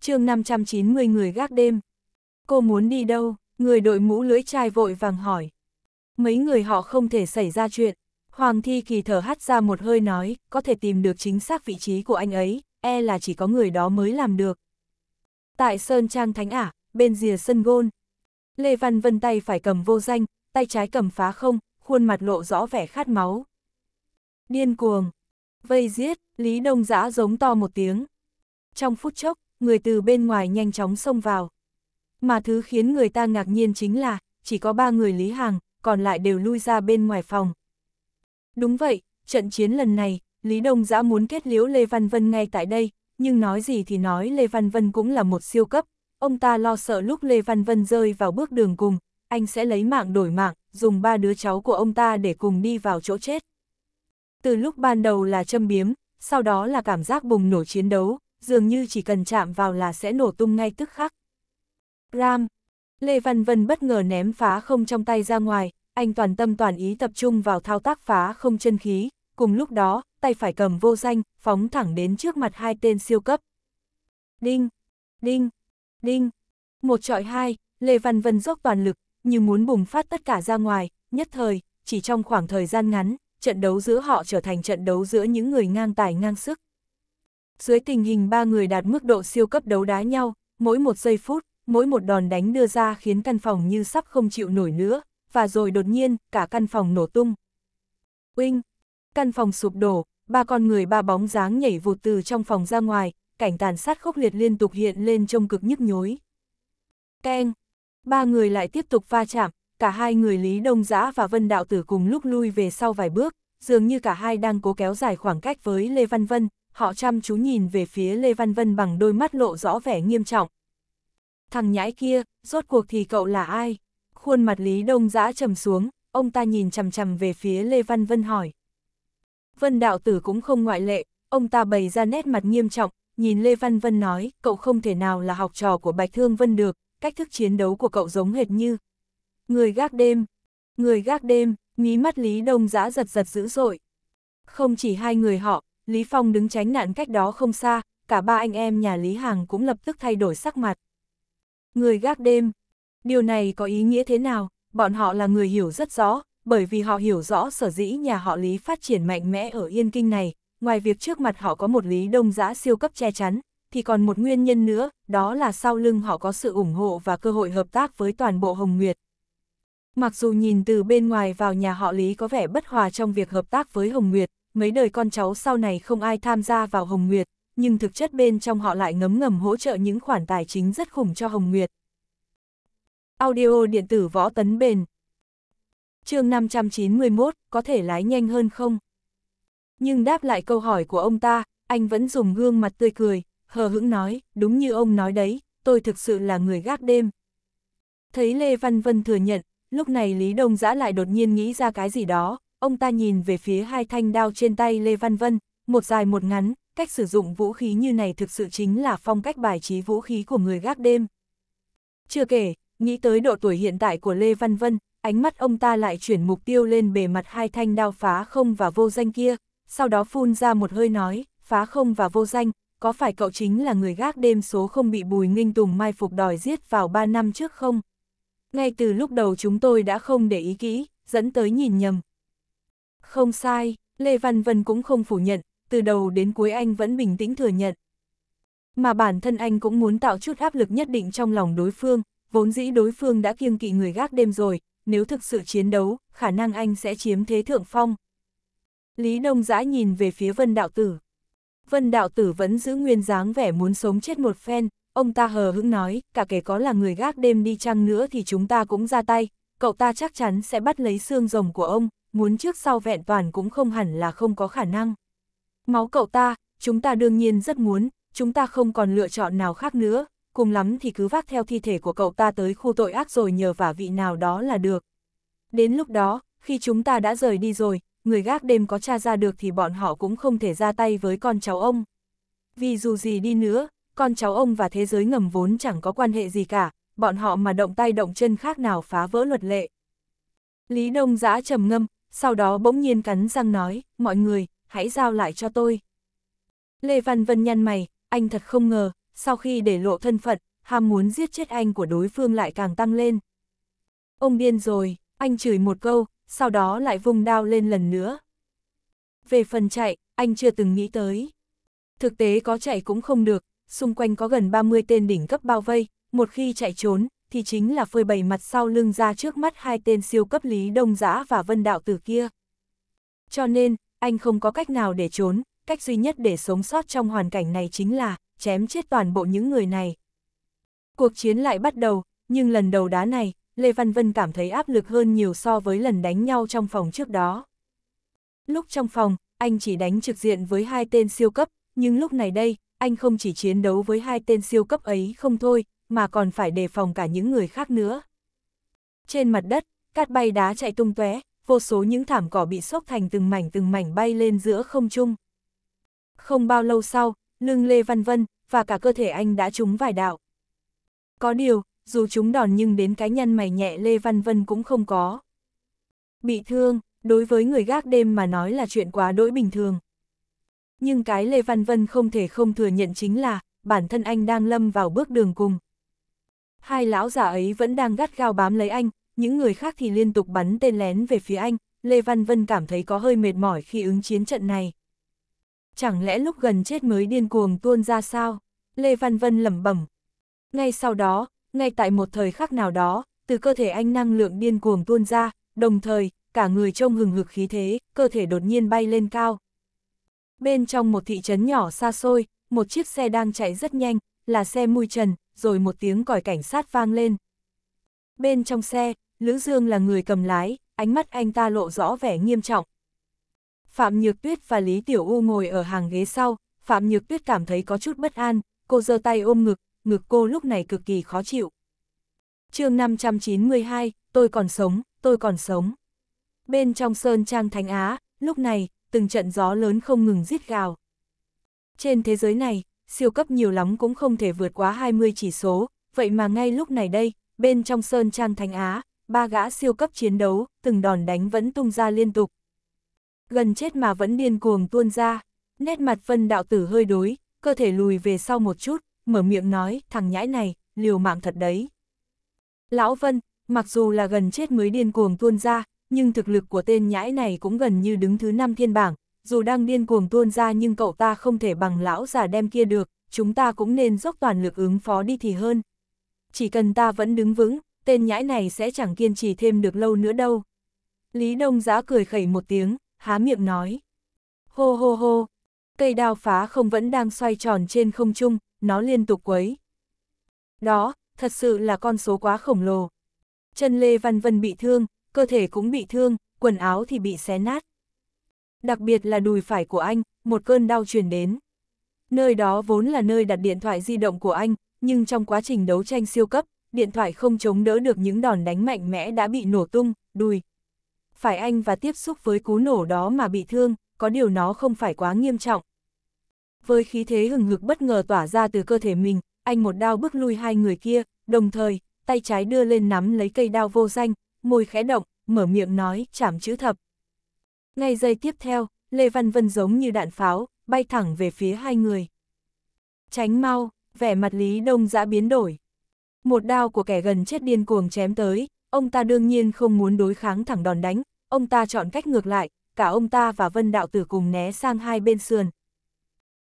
chương 590 người gác đêm. Cô muốn đi đâu? Người đội mũ lưỡi chai vội vàng hỏi. Mấy người họ không thể xảy ra chuyện. Hoàng thi kỳ thở hắt ra một hơi nói, có thể tìm được chính xác vị trí của anh ấy, e là chỉ có người đó mới làm được. Tại Sơn Trang Thánh Ả, bên rìa sân gôn, Lê Văn Vân tay phải cầm vô danh, tay trái cầm phá không, khuôn mặt lộ rõ vẻ khát máu. Điên cuồng, vây giết, Lý Đông Giã giống to một tiếng. Trong phút chốc, người từ bên ngoài nhanh chóng xông vào. Mà thứ khiến người ta ngạc nhiên chính là, chỉ có ba người Lý Hàng, còn lại đều lui ra bên ngoài phòng, Đúng vậy, trận chiến lần này, Lý Đông Giã muốn kết liễu Lê Văn Vân ngay tại đây, nhưng nói gì thì nói Lê Văn Vân cũng là một siêu cấp. Ông ta lo sợ lúc Lê Văn Vân rơi vào bước đường cùng, anh sẽ lấy mạng đổi mạng, dùng ba đứa cháu của ông ta để cùng đi vào chỗ chết. Từ lúc ban đầu là châm biếm, sau đó là cảm giác bùng nổ chiến đấu, dường như chỉ cần chạm vào là sẽ nổ tung ngay tức khắc. Ram! Lê Văn Vân bất ngờ ném phá không trong tay ra ngoài, anh toàn tâm toàn ý tập trung vào thao tác phá không chân khí, cùng lúc đó, tay phải cầm vô danh, phóng thẳng đến trước mặt hai tên siêu cấp. Đinh, đinh, đinh, một trọi hai, Lê Văn Vân dốc toàn lực, như muốn bùng phát tất cả ra ngoài, nhất thời, chỉ trong khoảng thời gian ngắn, trận đấu giữa họ trở thành trận đấu giữa những người ngang tài ngang sức. Dưới tình hình ba người đạt mức độ siêu cấp đấu đá nhau, mỗi một giây phút, mỗi một đòn đánh đưa ra khiến căn phòng như sắp không chịu nổi nữa, và rồi đột nhiên, cả căn phòng nổ tung. Oanh! Căn phòng sụp đổ, ba con người ba bóng dáng nhảy vụt từ trong phòng ra ngoài, cảnh tàn sát khốc liệt liên tục hiện lên trông cực nhức nhối. Keng! Ba người lại tiếp tục va chạm, cả hai người Lý Đông Giã và Vân Đạo Tử cùng lúc lui về sau vài bước, dường như cả hai đang cố kéo dài khoảng cách với Lê Văn Vân, họ chăm chú nhìn về phía Lê Văn Vân bằng đôi mắt lộ rõ vẻ nghiêm trọng. Thằng nhãi kia, rốt cuộc thì cậu là ai? khuôn mặt Lý Đông Giã trầm xuống, ông ta nhìn chằm chằm về phía Lê Văn Vân hỏi. Vân đạo tử cũng không ngoại lệ, ông ta bày ra nét mặt nghiêm trọng, nhìn Lê Văn Vân nói, cậu không thể nào là học trò của Bạch Thương Vân được, cách thức chiến đấu của cậu giống hệt như. Người gác đêm, người gác đêm, mí mắt Lý Đông Giã giật giật dữ dội. Không chỉ hai người họ, Lý Phong đứng tránh nạn cách đó không xa, cả ba anh em nhà Lý Hàng cũng lập tức thay đổi sắc mặt. Người gác đêm, Điều này có ý nghĩa thế nào? Bọn họ là người hiểu rất rõ, bởi vì họ hiểu rõ sở dĩ nhà họ Lý phát triển mạnh mẽ ở Yên Kinh này, ngoài việc trước mặt họ có một Lý Đông Giã siêu cấp che chắn, thì còn một nguyên nhân nữa, đó là sau lưng họ có sự ủng hộ và cơ hội hợp tác với toàn bộ Hồng Nguyệt. Mặc dù nhìn từ bên ngoài vào nhà họ Lý có vẻ bất hòa trong việc hợp tác với Hồng Nguyệt, mấy đời con cháu sau này không ai tham gia vào Hồng Nguyệt, nhưng thực chất bên trong họ lại ngấm ngầm hỗ trợ những khoản tài chính rất khủng cho Hồng Nguyệt, Audio điện tử võ tấn bền. chương 591, có thể lái nhanh hơn không? Nhưng đáp lại câu hỏi của ông ta, anh vẫn dùng gương mặt tươi cười, hờ hững nói, đúng như ông nói đấy, tôi thực sự là người gác đêm. Thấy Lê Văn Vân thừa nhận, lúc này Lý Đông Giã lại đột nhiên nghĩ ra cái gì đó, ông ta nhìn về phía hai thanh đao trên tay Lê Văn Vân, một dài một ngắn, cách sử dụng vũ khí như này thực sự chính là phong cách bài trí vũ khí của người gác đêm. Chưa kể, Nghĩ tới độ tuổi hiện tại của Lê Văn Vân, ánh mắt ông ta lại chuyển mục tiêu lên bề mặt hai thanh đao phá không và vô danh kia, sau đó phun ra một hơi nói, phá không và vô danh, có phải cậu chính là người gác đêm số không bị bùi nghinh tùng mai phục đòi giết vào 3 năm trước không? Ngay từ lúc đầu chúng tôi đã không để ý kỹ, dẫn tới nhìn nhầm. Không sai, Lê Văn Vân cũng không phủ nhận, từ đầu đến cuối anh vẫn bình tĩnh thừa nhận. Mà bản thân anh cũng muốn tạo chút áp lực nhất định trong lòng đối phương, vốn dĩ đối phương đã kiêng kỵ người gác đêm rồi, nếu thực sự chiến đấu, khả năng anh sẽ chiếm thế thượng phong. Lý Đông Giã nhìn về phía Vân Đạo Tử. Vân Đạo Tử vẫn giữ nguyên dáng vẻ muốn sống chết một phen, ông ta hờ hững nói, cả kể có là người gác đêm đi chăng nữa thì chúng ta cũng ra tay, cậu ta chắc chắn sẽ bắt lấy xương rồng của ông, muốn trước sau vẹn toàn cũng không hẳn là không có khả năng. Máu cậu ta, chúng ta đương nhiên rất muốn, chúng ta không còn lựa chọn nào khác nữa, cùng lắm thì cứ vác theo thi thể của cậu ta tới khu tội ác rồi nhờ vả vị nào đó là được. Đến lúc đó, khi chúng ta đã rời đi rồi, người gác đêm có tra ra được thì bọn họ cũng không thể ra tay với con cháu ông. Vì dù gì đi nữa, con cháu ông và thế giới ngầm vốn chẳng có quan hệ gì cả, bọn họ mà động tay động chân khác nào phá vỡ luật lệ. Lý Đông giã trầm ngâm, sau đó bỗng nhiên cắn răng nói, mọi người, hãy giao lại cho tôi. Lê Văn Vân nhăn mày, anh thật không ngờ, sau khi để lộ thân phận, ham muốn giết chết anh của đối phương lại càng tăng lên. Ông điên rồi, anh chửi một câu, sau đó lại vùng đao lên lần nữa. Về phần chạy, anh chưa từng nghĩ tới. Thực tế có chạy cũng không được, xung quanh có gần 30 tên đỉnh cấp bao vây, một khi chạy trốn, thì chính là phơi bày mặt sau lưng ra trước mắt hai tên siêu cấp Lý Đông Giã và Vân Đạo Tử kia. Cho nên, anh không có cách nào để trốn, cách duy nhất để sống sót trong hoàn cảnh này chính là chém chết toàn bộ những người này. Cuộc chiến lại bắt đầu, nhưng lần đầu đá này, Lê Văn Vân cảm thấy áp lực hơn nhiều so với lần đánh nhau trong phòng trước đó. Lúc trong phòng, anh chỉ đánh trực diện với hai tên siêu cấp, nhưng lúc này đây, anh không chỉ chiến đấu với hai tên siêu cấp ấy không thôi, mà còn phải đề phòng cả những người khác nữa. Trên mặt đất, cát bay đá chạy tung tóe, vô số những thảm cỏ bị sốc thành từng mảnh từng mảnh bay lên giữa không trung. Không bao lâu sau, lưng Lê Văn Vân, và cả cơ thể anh đã trúng vài đạo. Có điều, dù chúng đòn nhưng đến cái nhăn mày nhẹ Lê Văn Vân cũng không có. Bị thương, đối với người gác đêm mà nói là chuyện quá đỗi bình thường. Nhưng cái Lê Văn Vân không thể không thừa nhận chính là, bản thân anh đang lâm vào bước đường cùng. Hai lão giả ấy vẫn đang gắt gao bám lấy anh, những người khác thì liên tục bắn tên lén về phía anh, Lê Văn Vân cảm thấy có hơi mệt mỏi khi ứng chiến trận này chẳng lẽ lúc gần chết mới điên cuồng tuôn ra sao? Lê Văn Vân lẩm bẩm. Ngay sau đó, ngay tại một thời khắc nào đó, từ cơ thể anh năng lượng điên cuồng tuôn ra, đồng thời, cả người trông hừng hực khí thế, cơ thể đột nhiên bay lên cao. Bên trong một thị trấn nhỏ xa xôi, một chiếc xe đang chạy rất nhanh, là xe mui trần, rồi một tiếng còi cảnh sát vang lên. Bên trong xe, Lữ Dương là người cầm lái, ánh mắt anh ta lộ rõ vẻ nghiêm trọng, Phạm Nhược Tuyết và Lý Tiểu U ngồi ở hàng ghế sau, Phạm Nhược Tuyết cảm thấy có chút bất an, cô giơ tay ôm ngực, ngực cô lúc này cực kỳ khó chịu. chương 592, tôi còn sống, tôi còn sống. Bên trong sơn trang Thánh Á, lúc này, từng trận gió lớn không ngừng giết gào. Trên thế giới này, siêu cấp nhiều lắm cũng không thể vượt quá 20 chỉ số, vậy mà ngay lúc này đây, bên trong sơn trang Thánh Á, ba gã siêu cấp chiến đấu, từng đòn đánh vẫn tung ra liên tục, gần chết mà vẫn điên cuồng tuôn ra. Nét mặt Vân đạo tử hơi đối, cơ thể lùi về sau một chút, mở miệng nói, thằng nhãi này, liều mạng thật đấy. Lão Vân, mặc dù là gần chết mới điên cuồng tuôn ra, nhưng thực lực của tên nhãi này cũng gần như đứng thứ năm thiên bảng, dù đang điên cuồng tuôn ra nhưng cậu ta không thể bằng lão già đem kia được, chúng ta cũng nên dốc toàn lực ứng phó đi thì hơn. Chỉ cần ta vẫn đứng vững, tên nhãi này sẽ chẳng kiên trì thêm được lâu nữa đâu. Lý Đông Giá cười khẩy một tiếng, há miệng nói. Hô hô hô, cây đao phá không vẫn đang xoay tròn trên không trung, nó liên tục quấy. Đó, thật sự là con số quá khổng lồ. Chân Lê Văn Vân bị thương, cơ thể cũng bị thương, quần áo thì bị xé nát. Đặc biệt là đùi phải của anh, một cơn đau truyền đến. Nơi đó vốn là nơi đặt điện thoại di động của anh, nhưng trong quá trình đấu tranh siêu cấp, điện thoại không chống đỡ được những đòn đánh mạnh mẽ đã bị nổ tung, đùi, phải anh và tiếp xúc với cú nổ đó mà bị thương, có điều nó không phải quá nghiêm trọng. Với khí thế hừng hực bất ngờ tỏa ra từ cơ thể mình, anh một đao bước lui hai người kia, đồng thời, tay trái đưa lên nắm lấy cây đao vô danh, môi khẽ động, mở miệng nói, chảm chữ thập. Ngay giây tiếp theo, Lê Văn Vân giống như đạn pháo, bay thẳng về phía hai người. Tránh mau, vẻ mặt Lý Đông dã biến đổi. Một đao của kẻ gần chết điên cuồng chém tới, ông ta đương nhiên không muốn đối kháng thẳng đòn đánh, ông ta chọn cách ngược lại, cả ông ta và Vân Đạo Tử cùng né sang hai bên sườn.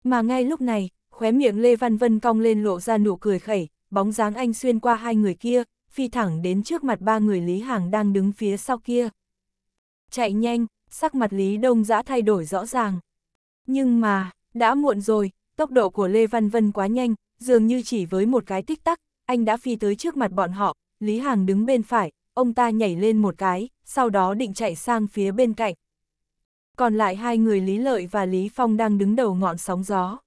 Mà ngay lúc này, khóe miệng Lê Văn Vân cong lên lộ ra nụ cười khẩy, bóng dáng anh xuyên qua hai người kia, phi thẳng đến trước mặt ba người Lý Hàng đang đứng phía sau kia. Chạy nhanh, sắc mặt Lý Đông dã thay đổi rõ ràng. Nhưng mà, đã muộn rồi, tốc độ của Lê Văn Vân quá nhanh, dường như chỉ với một cái tích tắc, anh đã phi tới trước mặt bọn họ, Lý Hàng đứng bên phải, ông ta nhảy lên một cái, sau đó định chạy sang phía bên cạnh. Còn lại hai người Lý Lợi và Lý Phong đang đứng đầu ngọn sóng gió.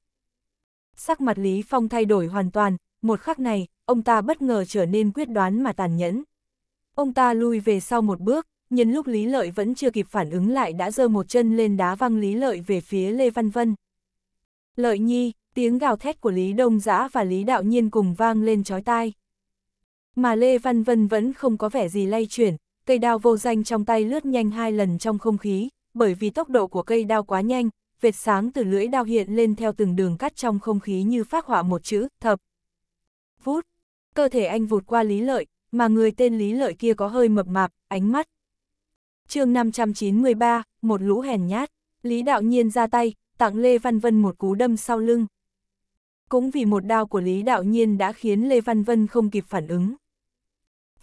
Sắc mặt Lý Phong thay đổi hoàn toàn, một khắc này, ông ta bất ngờ trở nên quyết đoán mà tàn nhẫn. Ông ta lui về sau một bước, nhân lúc Lý Lợi vẫn chưa kịp phản ứng lại đã giơ một chân lên đá văng Lý Lợi về phía Lê Văn Vân. Lợi nhi, tiếng gào thét của Lý Đông Giã và Lý Đạo Nhiên cùng vang lên chói tai. Mà Lê Văn Vân vẫn không có vẻ gì lay chuyển, cây đao vô danh trong tay lướt nhanh hai lần trong không khí, bởi vì tốc độ của cây đao quá nhanh, vệt sáng từ lưỡi đao hiện lên theo từng đường cắt trong không khí như phát họa một chữ, thập. Vút, cơ thể anh vụt qua Lý Lợi, mà người tên Lý Lợi kia có hơi mập mạp, ánh mắt. chương 593, một lũ hèn nhát, Lý Đạo Nhiên ra tay, tặng Lê Văn Vân một cú đâm sau lưng. Cũng vì một đao của Lý Đạo Nhiên đã khiến Lê Văn Vân không kịp phản ứng.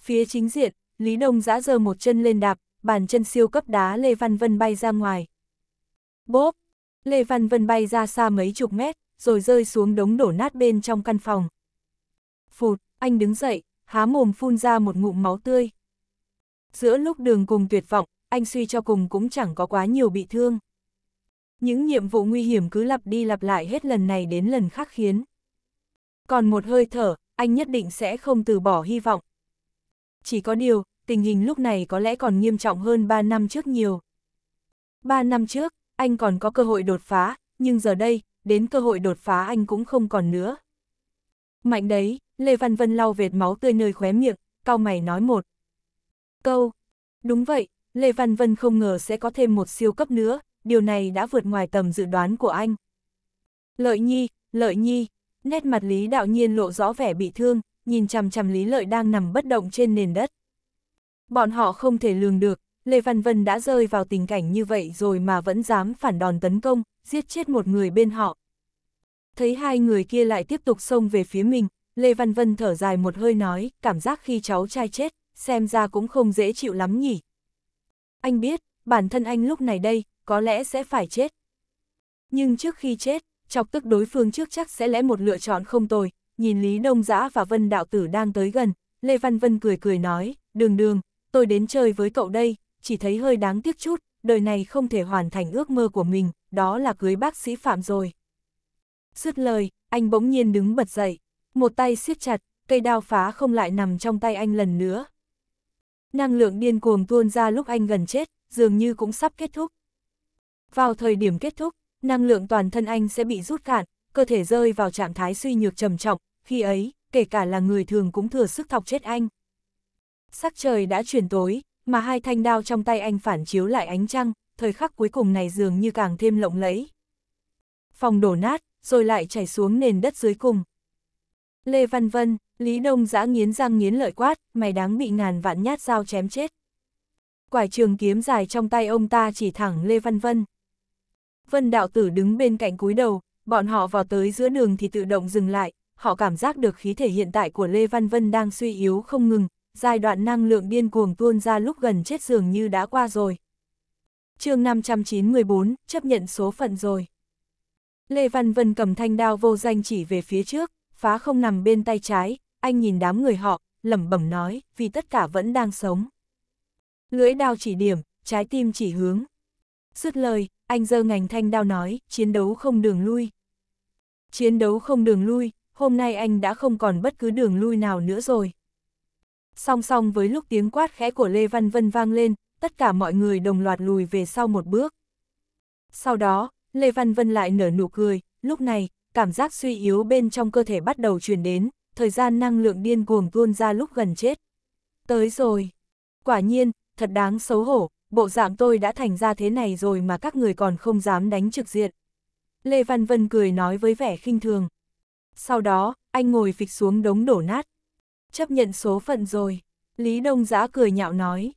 Phía chính diện, Lý Đông giã giơ một chân lên đạp, bàn chân siêu cấp đá Lê Văn Vân bay ra ngoài. Bốp! Lê Văn Vân bay ra xa mấy chục mét, rồi rơi xuống đống đổ nát bên trong căn phòng. Phụt, anh đứng dậy, há mồm phun ra một ngụm máu tươi. Giữa lúc đường cùng tuyệt vọng, anh suy cho cùng cũng chẳng có quá nhiều bị thương. Những nhiệm vụ nguy hiểm cứ lặp đi lặp lại hết lần này đến lần khác khiến. Còn một hơi thở, anh nhất định sẽ không từ bỏ hy vọng chỉ có điều, tình hình lúc này có lẽ còn nghiêm trọng hơn 3 năm trước nhiều. 3 năm trước, anh còn có cơ hội đột phá, nhưng giờ đây, đến cơ hội đột phá anh cũng không còn nữa. Mạnh đấy, Lê Văn Vân lau vệt máu tươi nơi khóe miệng, cao mày nói một. Câu, đúng vậy, Lê Văn Vân không ngờ sẽ có thêm một siêu cấp nữa, điều này đã vượt ngoài tầm dự đoán của anh. Lợi nhi, lợi nhi, nét mặt Lý đạo nhiên lộ rõ vẻ bị thương, nhìn chằm chằm Lý Lợi đang nằm bất động trên nền đất. Bọn họ không thể lường được, Lê Văn Vân đã rơi vào tình cảnh như vậy rồi mà vẫn dám phản đòn tấn công, giết chết một người bên họ. Thấy hai người kia lại tiếp tục xông về phía mình, Lê Văn Vân thở dài một hơi nói, cảm giác khi cháu trai chết, xem ra cũng không dễ chịu lắm nhỉ. Anh biết, bản thân anh lúc này đây, có lẽ sẽ phải chết. Nhưng trước khi chết, chọc tức đối phương trước chắc sẽ lẽ một lựa chọn không tồi, nhìn Lý Đông Giã và Vân Đạo Tử đang tới gần, Lê Văn Vân cười cười nói, đường đường, tôi đến chơi với cậu đây, chỉ thấy hơi đáng tiếc chút, đời này không thể hoàn thành ước mơ của mình, đó là cưới bác sĩ Phạm rồi. sứt lời, anh bỗng nhiên đứng bật dậy, một tay siết chặt, cây đao phá không lại nằm trong tay anh lần nữa. Năng lượng điên cuồng tuôn ra lúc anh gần chết, dường như cũng sắp kết thúc. Vào thời điểm kết thúc, năng lượng toàn thân anh sẽ bị rút cạn, cơ thể rơi vào trạng thái suy nhược trầm trọng, khi ấy, kể cả là người thường cũng thừa sức thọc chết anh. Sắc trời đã chuyển tối, mà hai thanh đao trong tay anh phản chiếu lại ánh trăng, thời khắc cuối cùng này dường như càng thêm lộng lẫy. Phòng đổ nát, rồi lại chảy xuống nền đất dưới cùng. Lê Văn Vân, Lý Đông giã nghiến răng nghiến lợi quát, mày đáng bị ngàn vạn nhát dao chém chết. Quải trường kiếm dài trong tay ông ta chỉ thẳng Lê Văn Vân. Vân đạo tử đứng bên cạnh cúi đầu, bọn họ vào tới giữa đường thì tự động dừng lại, họ cảm giác được khí thể hiện tại của Lê Văn Vân đang suy yếu không ngừng, giai đoạn năng lượng điên cuồng tuôn ra lúc gần chết dường như đã qua rồi. chương 594, chấp nhận số phận rồi. Lê Văn Vân cầm thanh đao vô danh chỉ về phía trước, phá không nằm bên tay trái, anh nhìn đám người họ, lẩm bẩm nói, vì tất cả vẫn đang sống. Lưỡi đao chỉ điểm, trái tim chỉ hướng. Dứt lời, anh giơ ngành thanh đao nói, chiến đấu không đường lui. Chiến đấu không đường lui, hôm nay anh đã không còn bất cứ đường lui nào nữa rồi. Song song với lúc tiếng quát khẽ của Lê Văn Vân vang lên, tất cả mọi người đồng loạt lùi về sau một bước. Sau đó, Lê Văn Vân lại nở nụ cười, lúc này, cảm giác suy yếu bên trong cơ thể bắt đầu truyền đến, thời gian năng lượng điên cuồng tuôn ra lúc gần chết. Tới rồi. Quả nhiên, thật đáng xấu hổ, bộ dạng tôi đã thành ra thế này rồi mà các người còn không dám đánh trực diện. Lê Văn Vân cười nói với vẻ khinh thường, sau đó, anh ngồi phịch xuống đống đổ nát. Chấp nhận số phận rồi, Lý Đông Giã cười nhạo nói.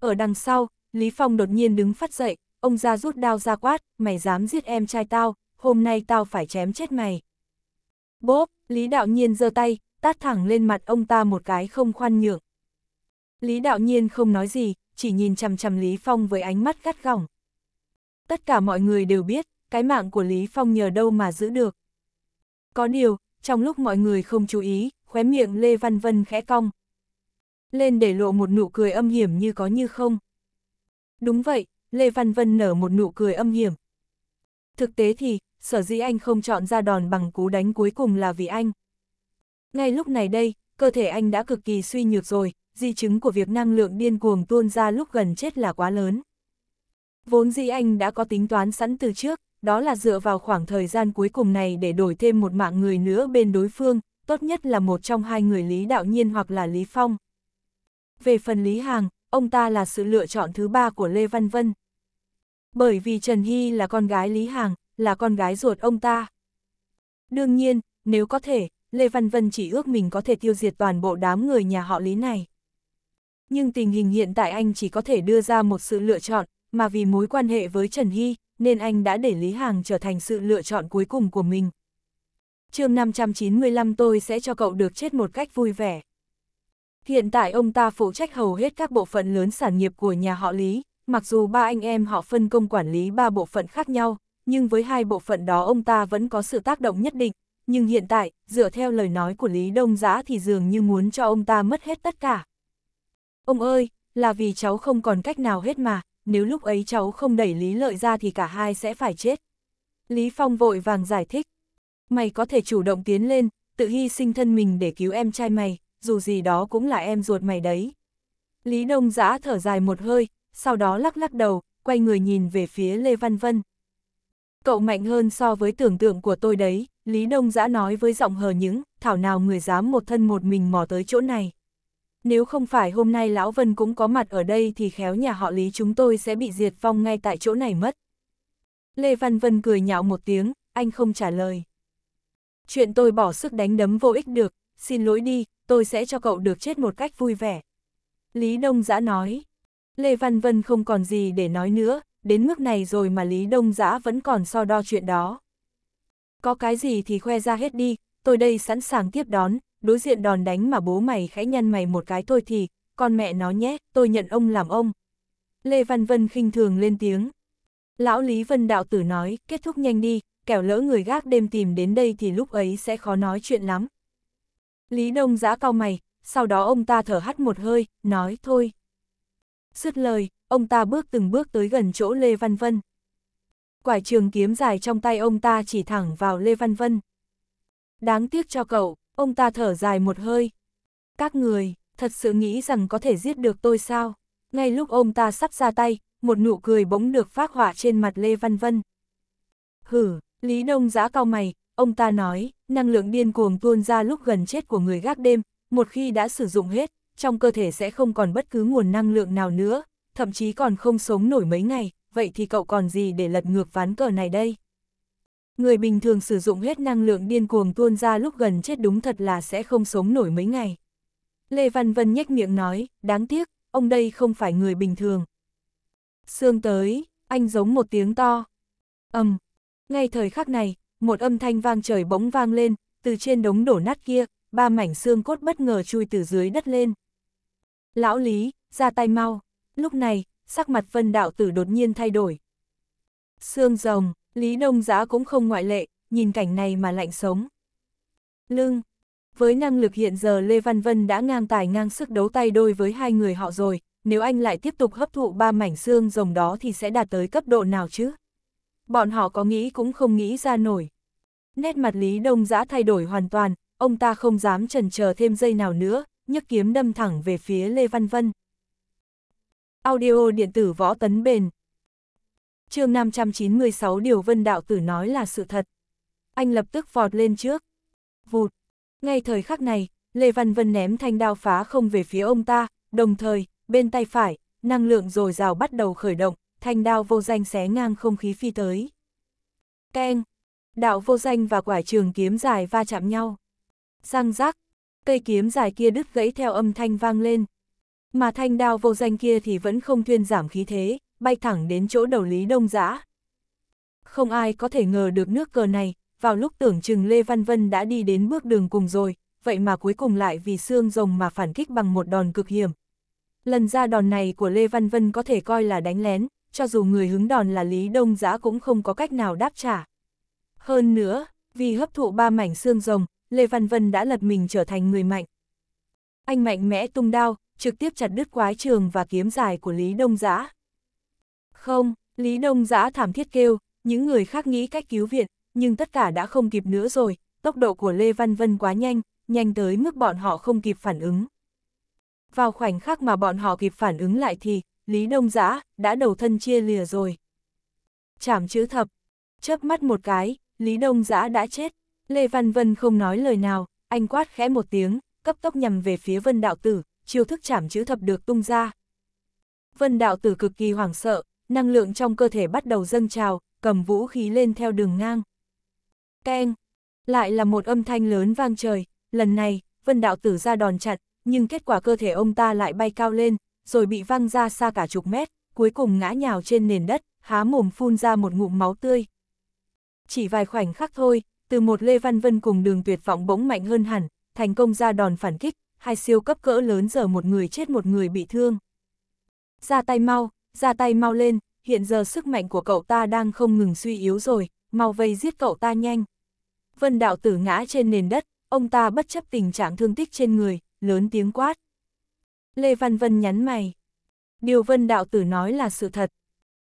Ở đằng sau, Lý Phong đột nhiên đứng phát dậy, ông ra rút đao ra quát, mày dám giết em trai tao, hôm nay tao phải chém chết mày. Bốp, Lý Đạo Nhiên giơ tay, tát thẳng lên mặt ông ta một cái không khoan nhượng. Lý Đạo Nhiên không nói gì, chỉ nhìn chằm chằm Lý Phong với ánh mắt gắt gỏng. Tất cả mọi người đều biết, cái mạng của Lý Phong nhờ đâu mà giữ được. Có điều, trong lúc mọi người không chú ý, khóe miệng Lê Văn Vân khẽ cong. Lên để lộ một nụ cười âm hiểm như có như không. Đúng vậy, Lê Văn Vân nở một nụ cười âm hiểm. Thực tế thì, sở dĩ anh không chọn ra đòn bằng cú đánh cuối cùng là vì anh. Ngay lúc này đây, cơ thể anh đã cực kỳ suy nhược rồi, di chứng của việc năng lượng điên cuồng tuôn ra lúc gần chết là quá lớn. Vốn dĩ anh đã có tính toán sẵn từ trước, đó là dựa vào khoảng thời gian cuối cùng này để đổi thêm một mạng người nữa bên đối phương, tốt nhất là một trong hai người Lý Đạo Nhiên hoặc là Lý Phong. Về phần Lý Hàng, ông ta là sự lựa chọn thứ ba của Lê Văn Vân. Bởi vì Trần Hy là con gái Lý Hàng, là con gái ruột ông ta. Đương nhiên, nếu có thể, Lê Văn Vân chỉ ước mình có thể tiêu diệt toàn bộ đám người nhà họ Lý này. Nhưng tình hình hiện tại anh chỉ có thể đưa ra một sự lựa chọn, mà vì mối quan hệ với Trần Hy, nên anh đã để Lý Hàng trở thành sự lựa chọn cuối cùng của mình. chương 595 tôi sẽ cho cậu được chết một cách vui vẻ. Hiện tại ông ta phụ trách hầu hết các bộ phận lớn sản nghiệp của nhà họ Lý, mặc dù ba anh em họ phân công quản lý ba bộ phận khác nhau, nhưng với hai bộ phận đó ông ta vẫn có sự tác động nhất định. Nhưng hiện tại, dựa theo lời nói của Lý Đông Giã thì dường như muốn cho ông ta mất hết tất cả. Ông ơi, là vì cháu không còn cách nào hết mà, nếu lúc ấy cháu không đẩy Lý Lợi ra thì cả hai sẽ phải chết. Lý Phong vội vàng giải thích. Mày có thể chủ động tiến lên, tự hy sinh thân mình để cứu em trai mày, dù gì đó cũng là em ruột mày đấy. Lý Đông Giã thở dài một hơi, sau đó lắc lắc đầu, quay người nhìn về phía Lê Văn Vân. Cậu mạnh hơn so với tưởng tượng của tôi đấy, Lý Đông Giã nói với giọng hờ những, thảo nào người dám một thân một mình mò tới chỗ này nếu không phải hôm nay Lão Vân cũng có mặt ở đây thì khéo nhà họ Lý chúng tôi sẽ bị diệt vong ngay tại chỗ này mất. Lê Văn Vân cười nhạo một tiếng, anh không trả lời. Chuyện tôi bỏ sức đánh đấm vô ích được, xin lỗi đi, tôi sẽ cho cậu được chết một cách vui vẻ. Lý Đông Giã nói. Lê Văn Vân không còn gì để nói nữa, đến mức này rồi mà Lý Đông Giã vẫn còn so đo chuyện đó. Có cái gì thì khoe ra hết đi, tôi đây sẵn sàng tiếp đón, đối diện đòn đánh mà bố mày khẽ nhăn mày một cái thôi thì, con mẹ nó nhé, tôi nhận ông làm ông. Lê Văn Vân khinh thường lên tiếng. Lão Lý Vân Đạo Tử nói, kết thúc nhanh đi, kẻo lỡ người gác đêm tìm đến đây thì lúc ấy sẽ khó nói chuyện lắm. Lý Đông giã cao mày, sau đó ông ta thở hắt một hơi, nói thôi. sứt lời, ông ta bước từng bước tới gần chỗ Lê Văn Vân. Quải trường kiếm dài trong tay ông ta chỉ thẳng vào Lê Văn Vân. Đáng tiếc cho cậu, Ông ta thở dài một hơi. Các người, thật sự nghĩ rằng có thể giết được tôi sao? Ngay lúc ông ta sắp ra tay, một nụ cười bỗng được phát họa trên mặt Lê Văn Vân. Hử, Lý Đông giã cao mày, ông ta nói, năng lượng điên cuồng tuôn ra lúc gần chết của người gác đêm, một khi đã sử dụng hết, trong cơ thể sẽ không còn bất cứ nguồn năng lượng nào nữa, thậm chí còn không sống nổi mấy ngày, vậy thì cậu còn gì để lật ngược ván cờ này đây? Người bình thường sử dụng hết năng lượng điên cuồng tuôn ra lúc gần chết đúng thật là sẽ không sống nổi mấy ngày. Lê Văn Vân nhếch miệng nói, đáng tiếc, ông đây không phải người bình thường. Sương tới, anh giống một tiếng to. Âm, ngay thời khắc này, một âm thanh vang trời bỗng vang lên, từ trên đống đổ nát kia, ba mảnh xương cốt bất ngờ chui từ dưới đất lên. Lão Lý, ra tay mau. Lúc này, sắc mặt Vân Đạo Tử đột nhiên thay đổi. Sương rồng, Lý Đông Giã cũng không ngoại lệ, nhìn cảnh này mà lạnh sống. Lưng Với năng lực hiện giờ Lê Văn Vân đã ngang tài ngang sức đấu tay đôi với hai người họ rồi, nếu anh lại tiếp tục hấp thụ ba mảnh xương rồng đó thì sẽ đạt tới cấp độ nào chứ? Bọn họ có nghĩ cũng không nghĩ ra nổi. Nét mặt Lý Đông Giã thay đổi hoàn toàn, ông ta không dám trần chờ thêm giây nào nữa, nhấc kiếm đâm thẳng về phía Lê Văn Vân. Audio điện tử võ tấn bền, chương 596 điều Vân Đạo Tử nói là sự thật. Anh lập tức vọt lên trước. Vụt. Ngay thời khắc này, Lê Văn Vân ném thanh đao phá không về phía ông ta, đồng thời, bên tay phải, năng lượng dồi dào bắt đầu khởi động, thanh đao vô danh xé ngang không khí phi tới. Keng! Đạo vô danh và quải trường kiếm dài va chạm nhau. Răng rác, cây kiếm dài kia đứt gãy theo âm thanh vang lên. Mà thanh đao vô danh kia thì vẫn không thuyên giảm khí thế, bay thẳng đến chỗ đầu Lý Đông Giã. Không ai có thể ngờ được nước cờ này, vào lúc tưởng chừng Lê Văn Vân đã đi đến bước đường cùng rồi, vậy mà cuối cùng lại vì xương rồng mà phản kích bằng một đòn cực hiểm. Lần ra đòn này của Lê Văn Vân có thể coi là đánh lén, cho dù người hứng đòn là Lý Đông Giã cũng không có cách nào đáp trả. Hơn nữa, vì hấp thụ ba mảnh xương rồng, Lê Văn Vân đã lật mình trở thành người mạnh. Anh mạnh mẽ tung đao, trực tiếp chặt đứt quái trường và kiếm dài của Lý Đông Giã. Không, Lý Đông giã thảm thiết kêu, những người khác nghĩ cách cứu viện, nhưng tất cả đã không kịp nữa rồi, tốc độ của Lê Văn Vân quá nhanh, nhanh tới mức bọn họ không kịp phản ứng. Vào khoảnh khắc mà bọn họ kịp phản ứng lại thì, Lý Đông Giã đã đầu thân chia lìa rồi. Chảm chữ thập, chớp mắt một cái, Lý Đông Giã đã chết. Lê Văn Vân không nói lời nào, anh quát khẽ một tiếng, cấp tốc nhằm về phía Vân Đạo Tử, chiêu thức chảm chữ thập được tung ra. Vân Đạo Tử cực kỳ hoảng sợ, năng lượng trong cơ thể bắt đầu dâng trào, cầm vũ khí lên theo đường ngang. Keng! Lại là một âm thanh lớn vang trời, lần này, vân đạo tử ra đòn chặt, nhưng kết quả cơ thể ông ta lại bay cao lên, rồi bị văng ra xa cả chục mét, cuối cùng ngã nhào trên nền đất, há mồm phun ra một ngụm máu tươi. Chỉ vài khoảnh khắc thôi, từ một Lê Văn Vân cùng đường tuyệt vọng bỗng mạnh hơn hẳn, thành công ra đòn phản kích, hai siêu cấp cỡ lớn giờ một người chết một người bị thương. Ra tay mau, ra tay mau lên, hiện giờ sức mạnh của cậu ta đang không ngừng suy yếu rồi, mau vây giết cậu ta nhanh. Vân đạo tử ngã trên nền đất, ông ta bất chấp tình trạng thương tích trên người, lớn tiếng quát. Lê Văn Vân nhắn mày. Điều vân đạo tử nói là sự thật.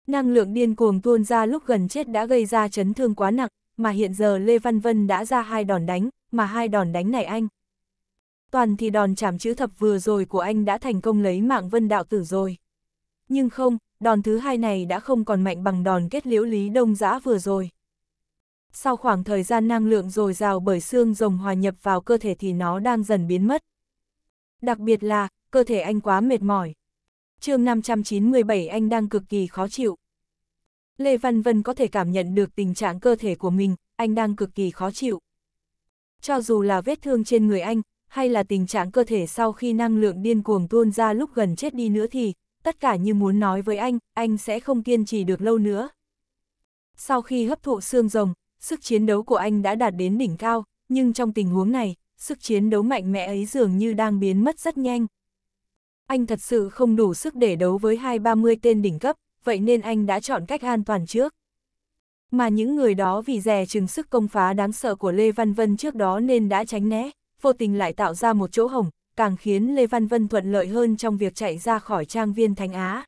Năng lượng điên cuồng tuôn ra lúc gần chết đã gây ra chấn thương quá nặng, mà hiện giờ Lê Văn Vân đã ra hai đòn đánh, mà hai đòn đánh này anh. Toàn thì đòn chảm chữ thập vừa rồi của anh đã thành công lấy mạng vân đạo tử rồi nhưng không, đòn thứ hai này đã không còn mạnh bằng đòn kết liễu Lý Đông Giã vừa rồi. Sau khoảng thời gian năng lượng dồi dào bởi xương rồng hòa nhập vào cơ thể thì nó đang dần biến mất. Đặc biệt là, cơ thể anh quá mệt mỏi. chương 597 anh đang cực kỳ khó chịu. Lê Văn Vân có thể cảm nhận được tình trạng cơ thể của mình, anh đang cực kỳ khó chịu. Cho dù là vết thương trên người anh, hay là tình trạng cơ thể sau khi năng lượng điên cuồng tuôn ra lúc gần chết đi nữa thì, tất cả như muốn nói với anh, anh sẽ không kiên trì được lâu nữa. Sau khi hấp thụ xương rồng, sức chiến đấu của anh đã đạt đến đỉnh cao, nhưng trong tình huống này, sức chiến đấu mạnh mẽ ấy dường như đang biến mất rất nhanh. Anh thật sự không đủ sức để đấu với hai ba mươi tên đỉnh cấp, vậy nên anh đã chọn cách an toàn trước. Mà những người đó vì rè chừng sức công phá đáng sợ của Lê Văn Vân trước đó nên đã tránh né, vô tình lại tạo ra một chỗ hổng, càng khiến Lê Văn Vân thuận lợi hơn trong việc chạy ra khỏi trang viên Thánh Á.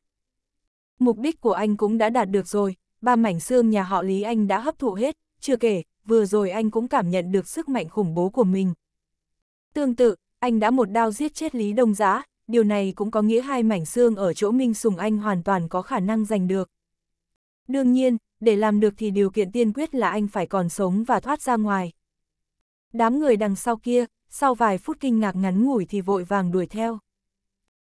Mục đích của anh cũng đã đạt được rồi, ba mảnh xương nhà họ Lý anh đã hấp thụ hết, chưa kể, vừa rồi anh cũng cảm nhận được sức mạnh khủng bố của mình. Tương tự, anh đã một đao giết chết Lý Đông Giá, điều này cũng có nghĩa hai mảnh xương ở chỗ Minh Sùng anh hoàn toàn có khả năng giành được. Đương nhiên, để làm được thì điều kiện tiên quyết là anh phải còn sống và thoát ra ngoài. Đám người đằng sau kia, sau vài phút kinh ngạc ngắn ngủi thì vội vàng đuổi theo.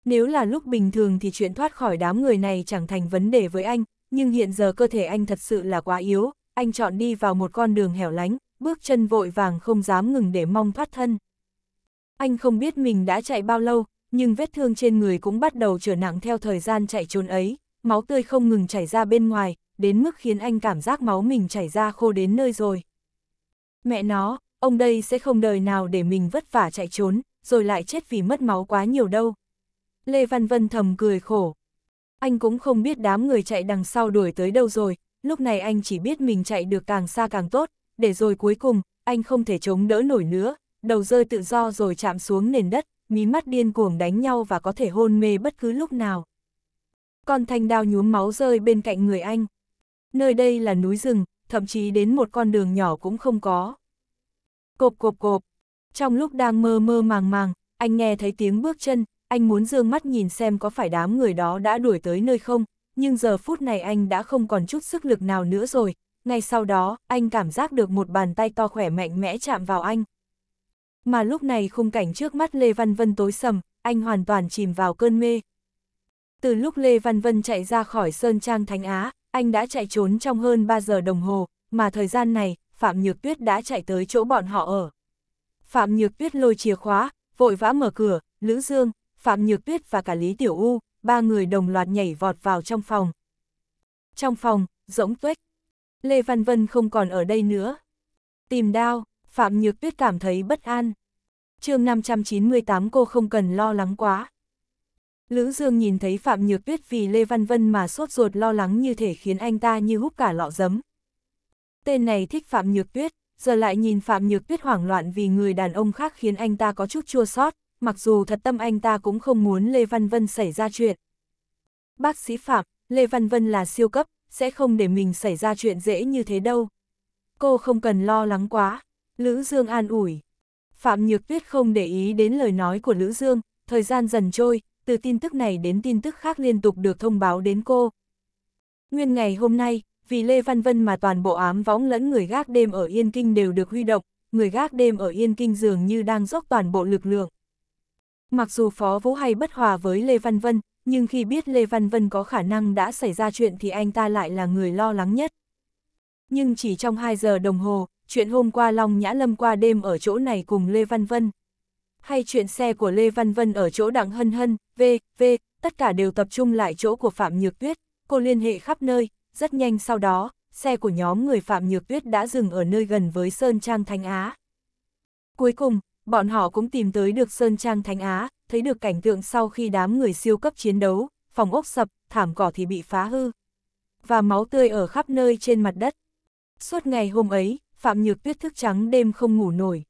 Nếu là lúc bình thường thì chuyện thoát khỏi đám người này chẳng thành vấn đề với anh, nhưng hiện giờ cơ thể anh thật sự là quá yếu, anh chọn đi vào một con đường hẻo lánh, bước chân vội vàng không dám ngừng để mong thoát thân. Anh không biết mình đã chạy bao lâu, nhưng vết thương trên người cũng bắt đầu trở nặng theo thời gian chạy trốn ấy, máu tươi không ngừng chảy ra bên ngoài, đến mức khiến anh cảm giác máu mình chảy ra khô đến nơi rồi. Mẹ nó, ông đây sẽ không đời nào để mình vất vả chạy trốn, rồi lại chết vì mất máu quá nhiều đâu. Lê Văn Vân thầm cười khổ. Anh cũng không biết đám người chạy đằng sau đuổi tới đâu rồi, lúc này anh chỉ biết mình chạy được càng xa càng tốt, để rồi cuối cùng, anh không thể chống đỡ nổi nữa, đầu rơi tự do rồi chạm xuống nền đất, mí mắt điên cuồng đánh nhau và có thể hôn mê bất cứ lúc nào. Con thanh đao nhuốm máu rơi bên cạnh người anh. Nơi đây là núi rừng, thậm chí đến một con đường nhỏ cũng không có. Cộp cộp cộp. Trong lúc đang mơ mơ màng màng, anh nghe thấy tiếng bước chân, anh muốn dương mắt nhìn xem có phải đám người đó đã đuổi tới nơi không, nhưng giờ phút này anh đã không còn chút sức lực nào nữa rồi. Ngay sau đó, anh cảm giác được một bàn tay to khỏe mạnh mẽ chạm vào anh. Mà lúc này khung cảnh trước mắt Lê Văn Vân tối sầm, anh hoàn toàn chìm vào cơn mê. Từ lúc Lê Văn Vân chạy ra khỏi Sơn Trang Thánh Á, anh đã chạy trốn trong hơn 3 giờ đồng hồ, mà thời gian này, Phạm Nhược Tuyết đã chạy tới chỗ bọn họ ở. Phạm Nhược Tuyết lôi chìa khóa, vội vã mở cửa, Lữ Dương, Phạm Nhược Tuyết và cả Lý Tiểu U, ba người đồng loạt nhảy vọt vào trong phòng. Trong phòng, rỗng tuếch. Lê Văn Vân không còn ở đây nữa. Tìm đao, Phạm Nhược Tuyết cảm thấy bất an. chương 598 cô không cần lo lắng quá. Lữ Dương nhìn thấy Phạm Nhược Tuyết vì Lê Văn Vân mà sốt ruột lo lắng như thể khiến anh ta như hút cả lọ giấm. Tên này thích Phạm Nhược Tuyết, giờ lại nhìn Phạm Nhược Tuyết hoảng loạn vì người đàn ông khác khiến anh ta có chút chua sót, mặc dù thật tâm anh ta cũng không muốn Lê Văn Vân xảy ra chuyện. Bác sĩ Phạm, Lê Văn Vân là siêu cấp, sẽ không để mình xảy ra chuyện dễ như thế đâu. Cô không cần lo lắng quá, Lữ Dương an ủi. Phạm Nhược Tuyết không để ý đến lời nói của Lữ Dương, thời gian dần trôi, từ tin tức này đến tin tức khác liên tục được thông báo đến cô. Nguyên ngày hôm nay, vì Lê Văn Vân mà toàn bộ ám võng lẫn người gác đêm ở Yên Kinh đều được huy động, người gác đêm ở Yên Kinh dường như đang dốc toàn bộ lực lượng. Mặc dù Phó Vũ hay bất hòa với Lê Văn Vân, nhưng khi biết Lê Văn Vân có khả năng đã xảy ra chuyện thì anh ta lại là người lo lắng nhất. Nhưng chỉ trong 2 giờ đồng hồ, chuyện hôm qua Long Nhã Lâm qua đêm ở chỗ này cùng Lê Văn Vân. Hay chuyện xe của Lê Văn Vân ở chỗ Đặng Hân Hân, V, V, tất cả đều tập trung lại chỗ của Phạm Nhược Tuyết, cô liên hệ khắp nơi, rất nhanh sau đó, xe của nhóm người Phạm Nhược Tuyết đã dừng ở nơi gần với Sơn Trang Thánh Á. Cuối cùng, bọn họ cũng tìm tới được Sơn Trang Thánh Á, thấy được cảnh tượng sau khi đám người siêu cấp chiến đấu, phòng ốc sập, thảm cỏ thì bị phá hư. Và máu tươi ở khắp nơi trên mặt đất. Suốt ngày hôm ấy, Phạm Nhược Tuyết thức trắng đêm không ngủ nổi.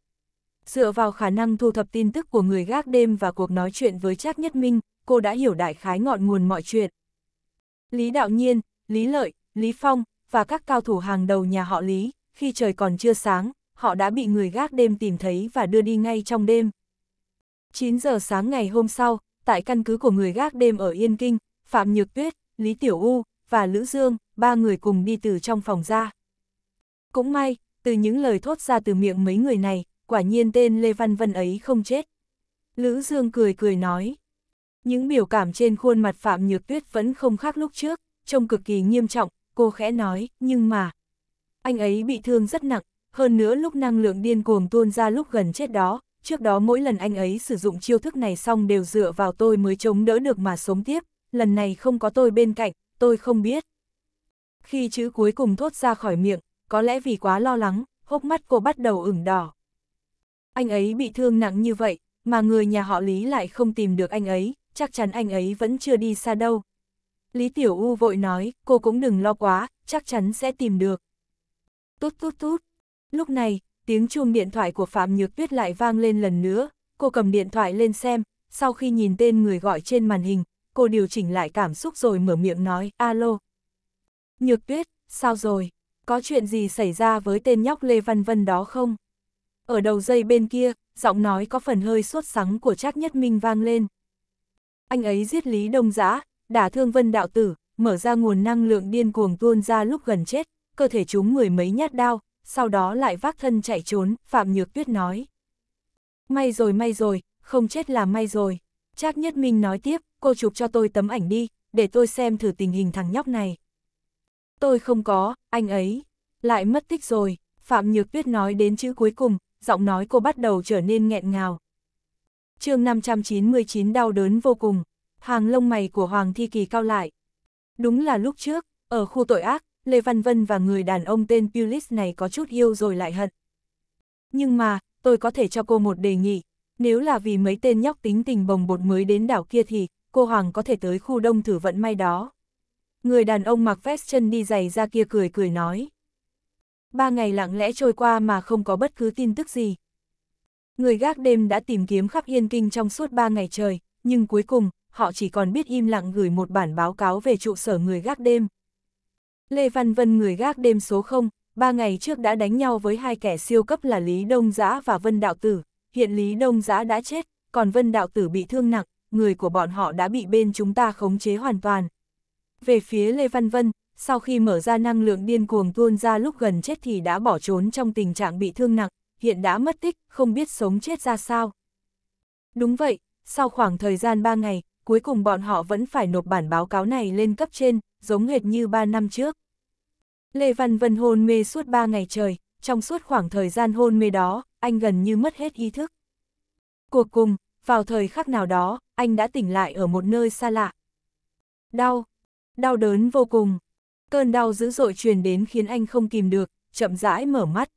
Dựa vào khả năng thu thập tin tức của người gác đêm và cuộc nói chuyện với Trác Nhất Minh, cô đã hiểu đại khái ngọn nguồn mọi chuyện. Lý Đạo Nhiên, Lý Lợi, Lý Phong, và các cao thủ hàng đầu nhà họ Lý, khi trời còn chưa sáng, họ đã bị người gác đêm tìm thấy và đưa đi ngay trong đêm. 9 giờ sáng ngày hôm sau, tại căn cứ của người gác đêm ở Yên Kinh, Phạm Nhược Tuyết, Lý Tiểu U và Lữ Dương, ba người cùng đi từ trong phòng ra. Cũng may, từ những lời thốt ra từ miệng mấy người này, quả nhiên tên Lê Văn Vân ấy không chết. Lữ Dương cười cười nói. Những biểu cảm trên khuôn mặt Phạm Nhược Tuyết vẫn không khác lúc trước, trông cực kỳ nghiêm trọng, cô khẽ nói, nhưng mà... Anh ấy bị thương rất nặng, hơn nữa lúc năng lượng điên cuồng tuôn ra lúc gần chết đó, trước đó mỗi lần anh ấy sử dụng chiêu thức này xong đều dựa vào tôi mới chống đỡ được mà sống tiếp, lần này không có tôi bên cạnh, tôi không biết. Khi chữ cuối cùng thốt ra khỏi miệng, có lẽ vì quá lo lắng, hốc mắt cô bắt đầu ửng đỏ. Anh ấy bị thương nặng như vậy, mà người nhà họ Lý lại không tìm được anh ấy, chắc chắn anh ấy vẫn chưa đi xa đâu, Lý Tiểu U vội nói, cô cũng đừng lo quá, chắc chắn sẽ tìm được. Tút tút tút. Lúc này, tiếng chuông điện thoại của Phạm Nhược Tuyết lại vang lên lần nữa, cô cầm điện thoại lên xem, sau khi nhìn tên người gọi trên màn hình, cô điều chỉnh lại cảm xúc rồi mở miệng nói, alo. Nhược Tuyết, sao rồi? Có chuyện gì xảy ra với tên nhóc Lê Văn Vân đó không? Ở đầu dây bên kia, giọng nói có phần hơi sốt sắng của Trác Nhất Minh vang lên. Anh ấy giết Lý Đông Giã, đả thương vân đạo tử, mở ra nguồn năng lượng điên cuồng tuôn ra lúc gần chết, cơ thể chúng người mấy nhát đao, sau đó lại vác thân chạy trốn, Phạm Nhược Tuyết nói. May rồi may rồi, không chết là may rồi. Trác Nhất Minh nói tiếp, cô chụp cho tôi tấm ảnh đi, để tôi xem thử tình hình thằng nhóc này. Tôi không có, anh ấy. Lại mất tích rồi, Phạm Nhược Tuyết nói đến chữ cuối cùng, giọng nói cô bắt đầu trở nên nghẹn ngào. chương 599 đau đớn vô cùng hàng lông mày của Hoàng Thi Kỳ cao lại. Đúng là lúc trước, ở khu tội ác, Lê Văn Vân và người đàn ông tên Pulis này có chút yêu rồi lại hận. Nhưng mà, tôi có thể cho cô một đề nghị, nếu là vì mấy tên nhóc tính tình bồng bột mới đến đảo kia thì, cô Hoàng có thể tới khu đông thử vận may đó. Người đàn ông mặc vest chân đi giày ra kia cười cười nói. Ba ngày lặng lẽ trôi qua mà không có bất cứ tin tức gì. Người gác đêm đã tìm kiếm khắp Yên Kinh trong suốt ba ngày trời, nhưng cuối cùng, họ chỉ còn biết im lặng gửi một bản báo cáo về trụ sở người gác đêm. Lê Văn Vân người gác đêm số 0, ba ngày trước đã đánh nhau với hai kẻ siêu cấp là Lý Đông Giã và Vân Đạo Tử, hiện Lý Đông Giã đã chết, còn Vân Đạo Tử bị thương nặng, người của bọn họ đã bị bên chúng ta khống chế hoàn toàn. Về phía Lê Văn Vân, sau khi mở ra năng lượng điên cuồng tuôn ra lúc gần chết thì đã bỏ trốn trong tình trạng bị thương nặng, hiện đã mất tích, không biết sống chết ra sao. Đúng vậy, sau khoảng thời gian 3 ngày, cuối cùng bọn họ vẫn phải nộp bản báo cáo này lên cấp trên, giống hệt như 3 năm trước. Lê Văn Vân hôn mê suốt 3 ngày trời, trong suốt khoảng thời gian hôn mê đó, anh gần như mất hết ý thức. Cuộc cùng, vào thời khắc nào đó, anh đã tỉnh lại ở một nơi xa lạ. Đau, đau đớn vô cùng. Cơn đau dữ dội truyền đến khiến anh không kìm được, chậm rãi mở mắt.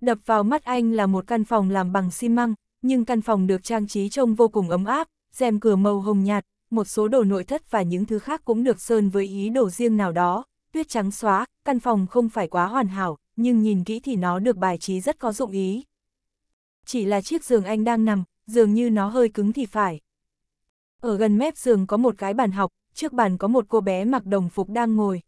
Đập vào mắt anh là một căn phòng làm bằng xi măng, nhưng căn phòng được trang trí trông vô cùng ấm áp, rèm cửa màu hồng nhạt, một số đồ nội thất và những thứ khác cũng được sơn với ý đồ riêng nào đó, tuyết trắng xóa, căn phòng không phải quá hoàn hảo, nhưng nhìn kỹ thì nó được bài trí rất có dụng ý. Chỉ là chiếc giường anh đang nằm, dường như nó hơi cứng thì phải. Ở gần mép giường có một cái bàn học, trước bàn có một cô bé mặc đồng phục đang ngồi.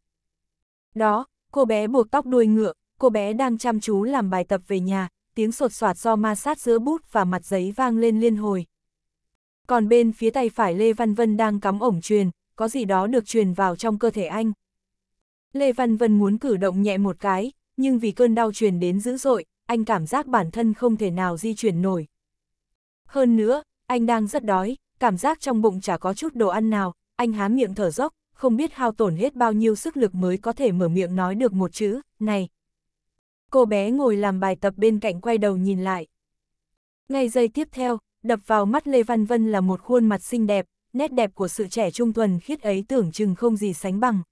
Đó, cô bé buộc tóc đuôi ngựa, cô bé đang chăm chú làm bài tập về nhà, tiếng sột soạt do ma sát giữa bút và mặt giấy vang lên liên hồi, còn bên phía tay phải Lê Văn Vân đang cắm ổng truyền, có gì đó được truyền vào trong cơ thể anh. Lê Văn Vân muốn cử động nhẹ một cái, nhưng vì cơn đau truyền đến dữ dội, anh cảm giác bản thân không thể nào di chuyển nổi. Hơn nữa, anh đang rất đói, cảm giác trong bụng chả có chút đồ ăn nào, anh há miệng thở dốc, không biết hao tổn hết bao nhiêu sức lực mới có thể mở miệng nói được một chữ, này. Cô bé ngồi làm bài tập bên cạnh quay đầu nhìn lại. Ngay giây tiếp theo, đập vào mắt Lê Văn Vân là một khuôn mặt xinh đẹp, nét đẹp của sự trẻ trung thuần khiết ấy tưởng chừng không gì sánh bằng.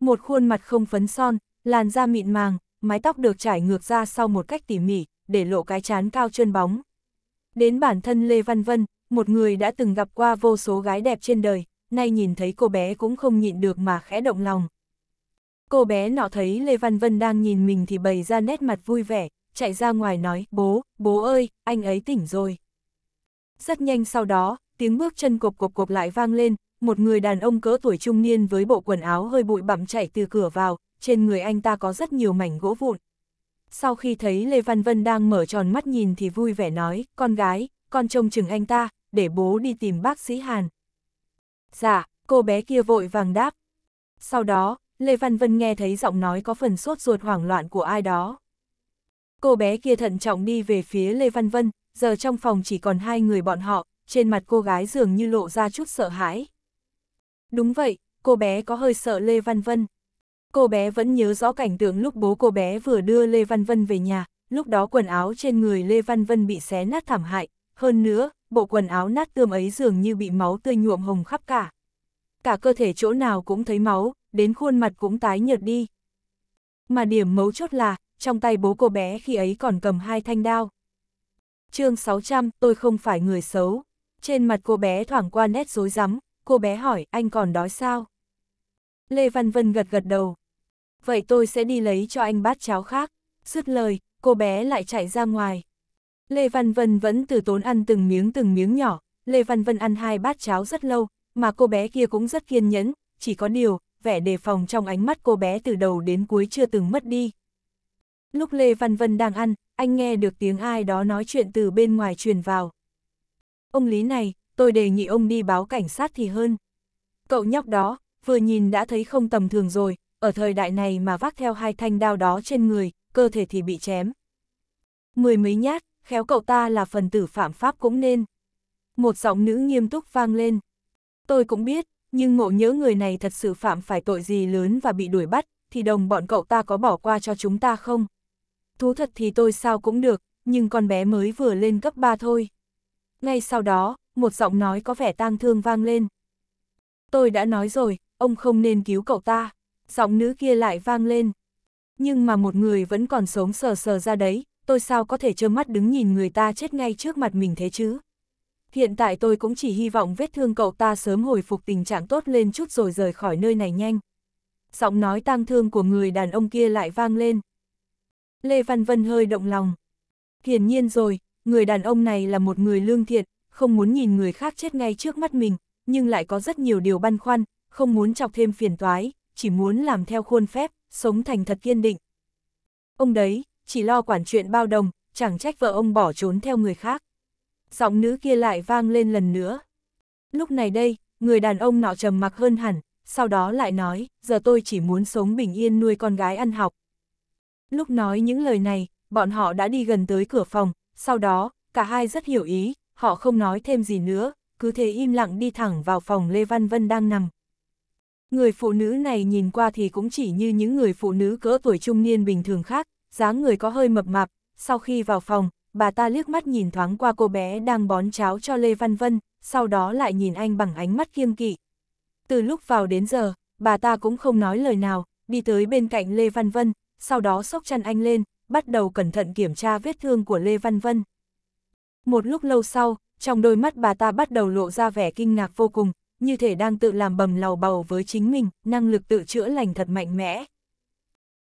Một khuôn mặt không phấn son, làn da mịn màng, mái tóc được trải ngược ra sau một cách tỉ mỉ, để lộ cái chán cao chân bóng. Đến bản thân Lê Văn Vân, một người đã từng gặp qua vô số gái đẹp trên đời, nay nhìn thấy cô bé cũng không nhịn được mà khẽ động lòng. Cô bé nọ thấy Lê Văn Vân đang nhìn mình thì bày ra nét mặt vui vẻ, chạy ra ngoài nói, bố, bố ơi, anh ấy tỉnh rồi. Rất nhanh sau đó, tiếng bước chân cộp cộp cộp lại vang lên, một người đàn ông cỡ tuổi trung niên với bộ quần áo hơi bụi bặm chạy từ cửa vào, trên người anh ta có rất nhiều mảnh gỗ vụn. Sau khi thấy Lê Văn Vân đang mở tròn mắt nhìn thì vui vẻ nói, con gái, con trông chừng anh ta, để bố đi tìm bác sĩ Hàn. Dạ, cô bé kia vội vàng đáp. Sau đó, Lê Văn Vân nghe thấy giọng nói có phần sốt ruột hoảng loạn của ai đó. Cô bé kia thận trọng đi về phía Lê Văn Vân, giờ trong phòng chỉ còn hai người bọn họ, trên mặt cô gái dường như lộ ra chút sợ hãi. Đúng vậy, cô bé có hơi sợ Lê Văn Vân. Cô bé vẫn nhớ rõ cảnh tượng lúc bố cô bé vừa đưa Lê Văn Vân về nhà, lúc đó quần áo trên người Lê Văn Vân bị xé nát thảm hại, hơn nữa, bộ quần áo nát tươm ấy dường như bị máu tươi nhuộm hồng khắp cả. Cả cơ thể chỗ nào cũng thấy máu, đến khuôn mặt cũng tái nhợt đi. Mà điểm mấu chốt là, trong tay bố cô bé khi ấy còn cầm hai thanh đao chương 600, tôi không phải người xấu. Trên mặt cô bé thoảng qua nét dối rắm cô bé hỏi, anh còn đói sao? Lê Văn Vân gật gật đầu. Vậy tôi sẽ đi lấy cho anh bát cháo khác. Dứt lời, cô bé lại chạy ra ngoài. Lê Văn Vân vẫn từ tốn ăn từng miếng từng miếng nhỏ. Lê Văn Vân ăn hai bát cháo rất lâu, mà cô bé kia cũng rất kiên nhẫn. Chỉ có điều, vẻ đề phòng trong ánh mắt cô bé từ đầu đến cuối chưa từng mất đi. Lúc Lê Văn Vân đang ăn, anh nghe được tiếng ai đó nói chuyện từ bên ngoài truyền vào. Ông Lý này, tôi đề nghị ông đi báo cảnh sát thì hơn. Cậu nhóc đó, vừa nhìn đã thấy không tầm thường rồi, ở thời đại này mà vác theo hai thanh đao đó trên người, cơ thể thì bị chém. Mười mấy nhát, khéo cậu ta là phần tử phạm pháp cũng nên. Một giọng nữ nghiêm túc vang lên. Tôi cũng biết, nhưng ngộ nhớ người này thật sự phạm phải tội gì lớn và bị đuổi bắt, thì đồng bọn cậu ta có bỏ qua cho chúng ta không? thú thật thì tôi sao cũng được, nhưng con bé mới vừa lên cấp 3 thôi. Ngay sau đó, một giọng nói có vẻ tang thương vang lên. Tôi đã nói rồi, ông không nên cứu cậu ta. Giọng nữ kia lại vang lên. Nhưng mà một người vẫn còn sống sờ sờ ra đấy, tôi sao có thể trơ mắt đứng nhìn người ta chết ngay trước mặt mình thế chứ? Hiện tại tôi cũng chỉ hy vọng vết thương cậu ta sớm hồi phục tình trạng tốt lên chút rồi rời khỏi nơi này nhanh. Giọng nói tang thương của người đàn ông kia lại vang lên. Lê Văn Vân hơi động lòng. Hiển nhiên rồi, người đàn ông này là một người lương thiện, không muốn nhìn người khác chết ngay trước mắt mình, nhưng lại có rất nhiều điều băn khoăn, không muốn chọc thêm phiền toái, chỉ muốn làm theo khuôn phép, sống thành thật kiên định. Ông đấy, chỉ lo quản chuyện bao đồng, chẳng trách vợ ông bỏ trốn theo người khác. Giọng nữ kia lại vang lên lần nữa. Lúc này đây, người đàn ông nọ trầm mặc hơn hẳn, sau đó lại nói, giờ tôi chỉ muốn sống bình yên nuôi con gái ăn học, Lúc nói những lời này, bọn họ đã đi gần tới cửa phòng, sau đó, cả hai rất hiểu ý, họ không nói thêm gì nữa, cứ thế im lặng đi thẳng vào phòng Lê Văn Vân đang nằm. Người phụ nữ này nhìn qua thì cũng chỉ như những người phụ nữ cỡ tuổi trung niên bình thường khác, dáng người có hơi mập mạp, sau khi vào phòng, bà ta liếc mắt nhìn thoáng qua cô bé đang bón cháo cho Lê Văn Vân, sau đó lại nhìn anh bằng ánh mắt kiêng kỵ. Từ lúc vào đến giờ, bà ta cũng không nói lời nào, đi tới bên cạnh Lê Văn Vân, sau đó sốc chăn anh lên, bắt đầu cẩn thận kiểm tra vết thương của Lê Văn Vân. Một lúc lâu sau, trong đôi mắt bà ta bắt đầu lộ ra vẻ kinh ngạc vô cùng, như thể đang tự làm bầm lầu bầu với chính mình, năng lực tự chữa lành thật mạnh mẽ.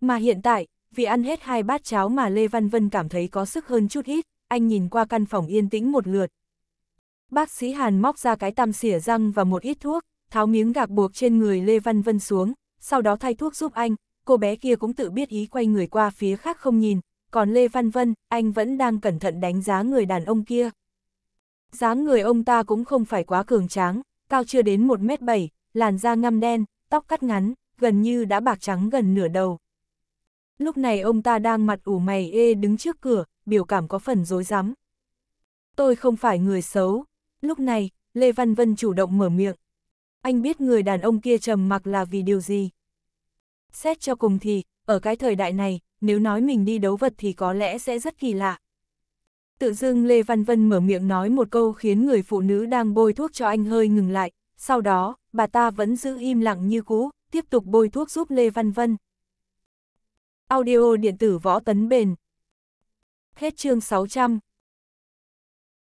Mà hiện tại, vì ăn hết hai bát cháo mà Lê Văn Vân cảm thấy có sức hơn chút ít, anh nhìn qua căn phòng yên tĩnh một lượt. Bác sĩ Hàn móc ra cái tăm xỉa răng và một ít thuốc, tháo miếng gạc buộc trên người Lê Văn Vân xuống, sau đó thay thuốc giúp anh, cô bé kia cũng tự biết ý quay người qua phía khác không nhìn, còn Lê Văn Vân, anh vẫn đang cẩn thận đánh giá người đàn ông kia. dáng người ông ta cũng không phải quá cường tráng, cao chưa đến 1m7, làn da ngăm đen, tóc cắt ngắn, gần như đã bạc trắng gần nửa đầu. Lúc này ông ta đang mặt ủ mày ê đứng trước cửa, biểu cảm có phần dối rắm Tôi không phải người xấu. Lúc này, Lê Văn Vân chủ động mở miệng. Anh biết người đàn ông kia trầm mặc là vì điều gì? Xét cho cùng thì, ở cái thời đại này, nếu nói mình đi đấu vật thì có lẽ sẽ rất kỳ lạ. Tự dưng Lê Văn Vân mở miệng nói một câu khiến người phụ nữ đang bôi thuốc cho anh hơi ngừng lại, sau đó, bà ta vẫn giữ im lặng như cũ, tiếp tục bôi thuốc giúp Lê Văn Vân. Audio điện tử võ tấn bền. Hết chương 600.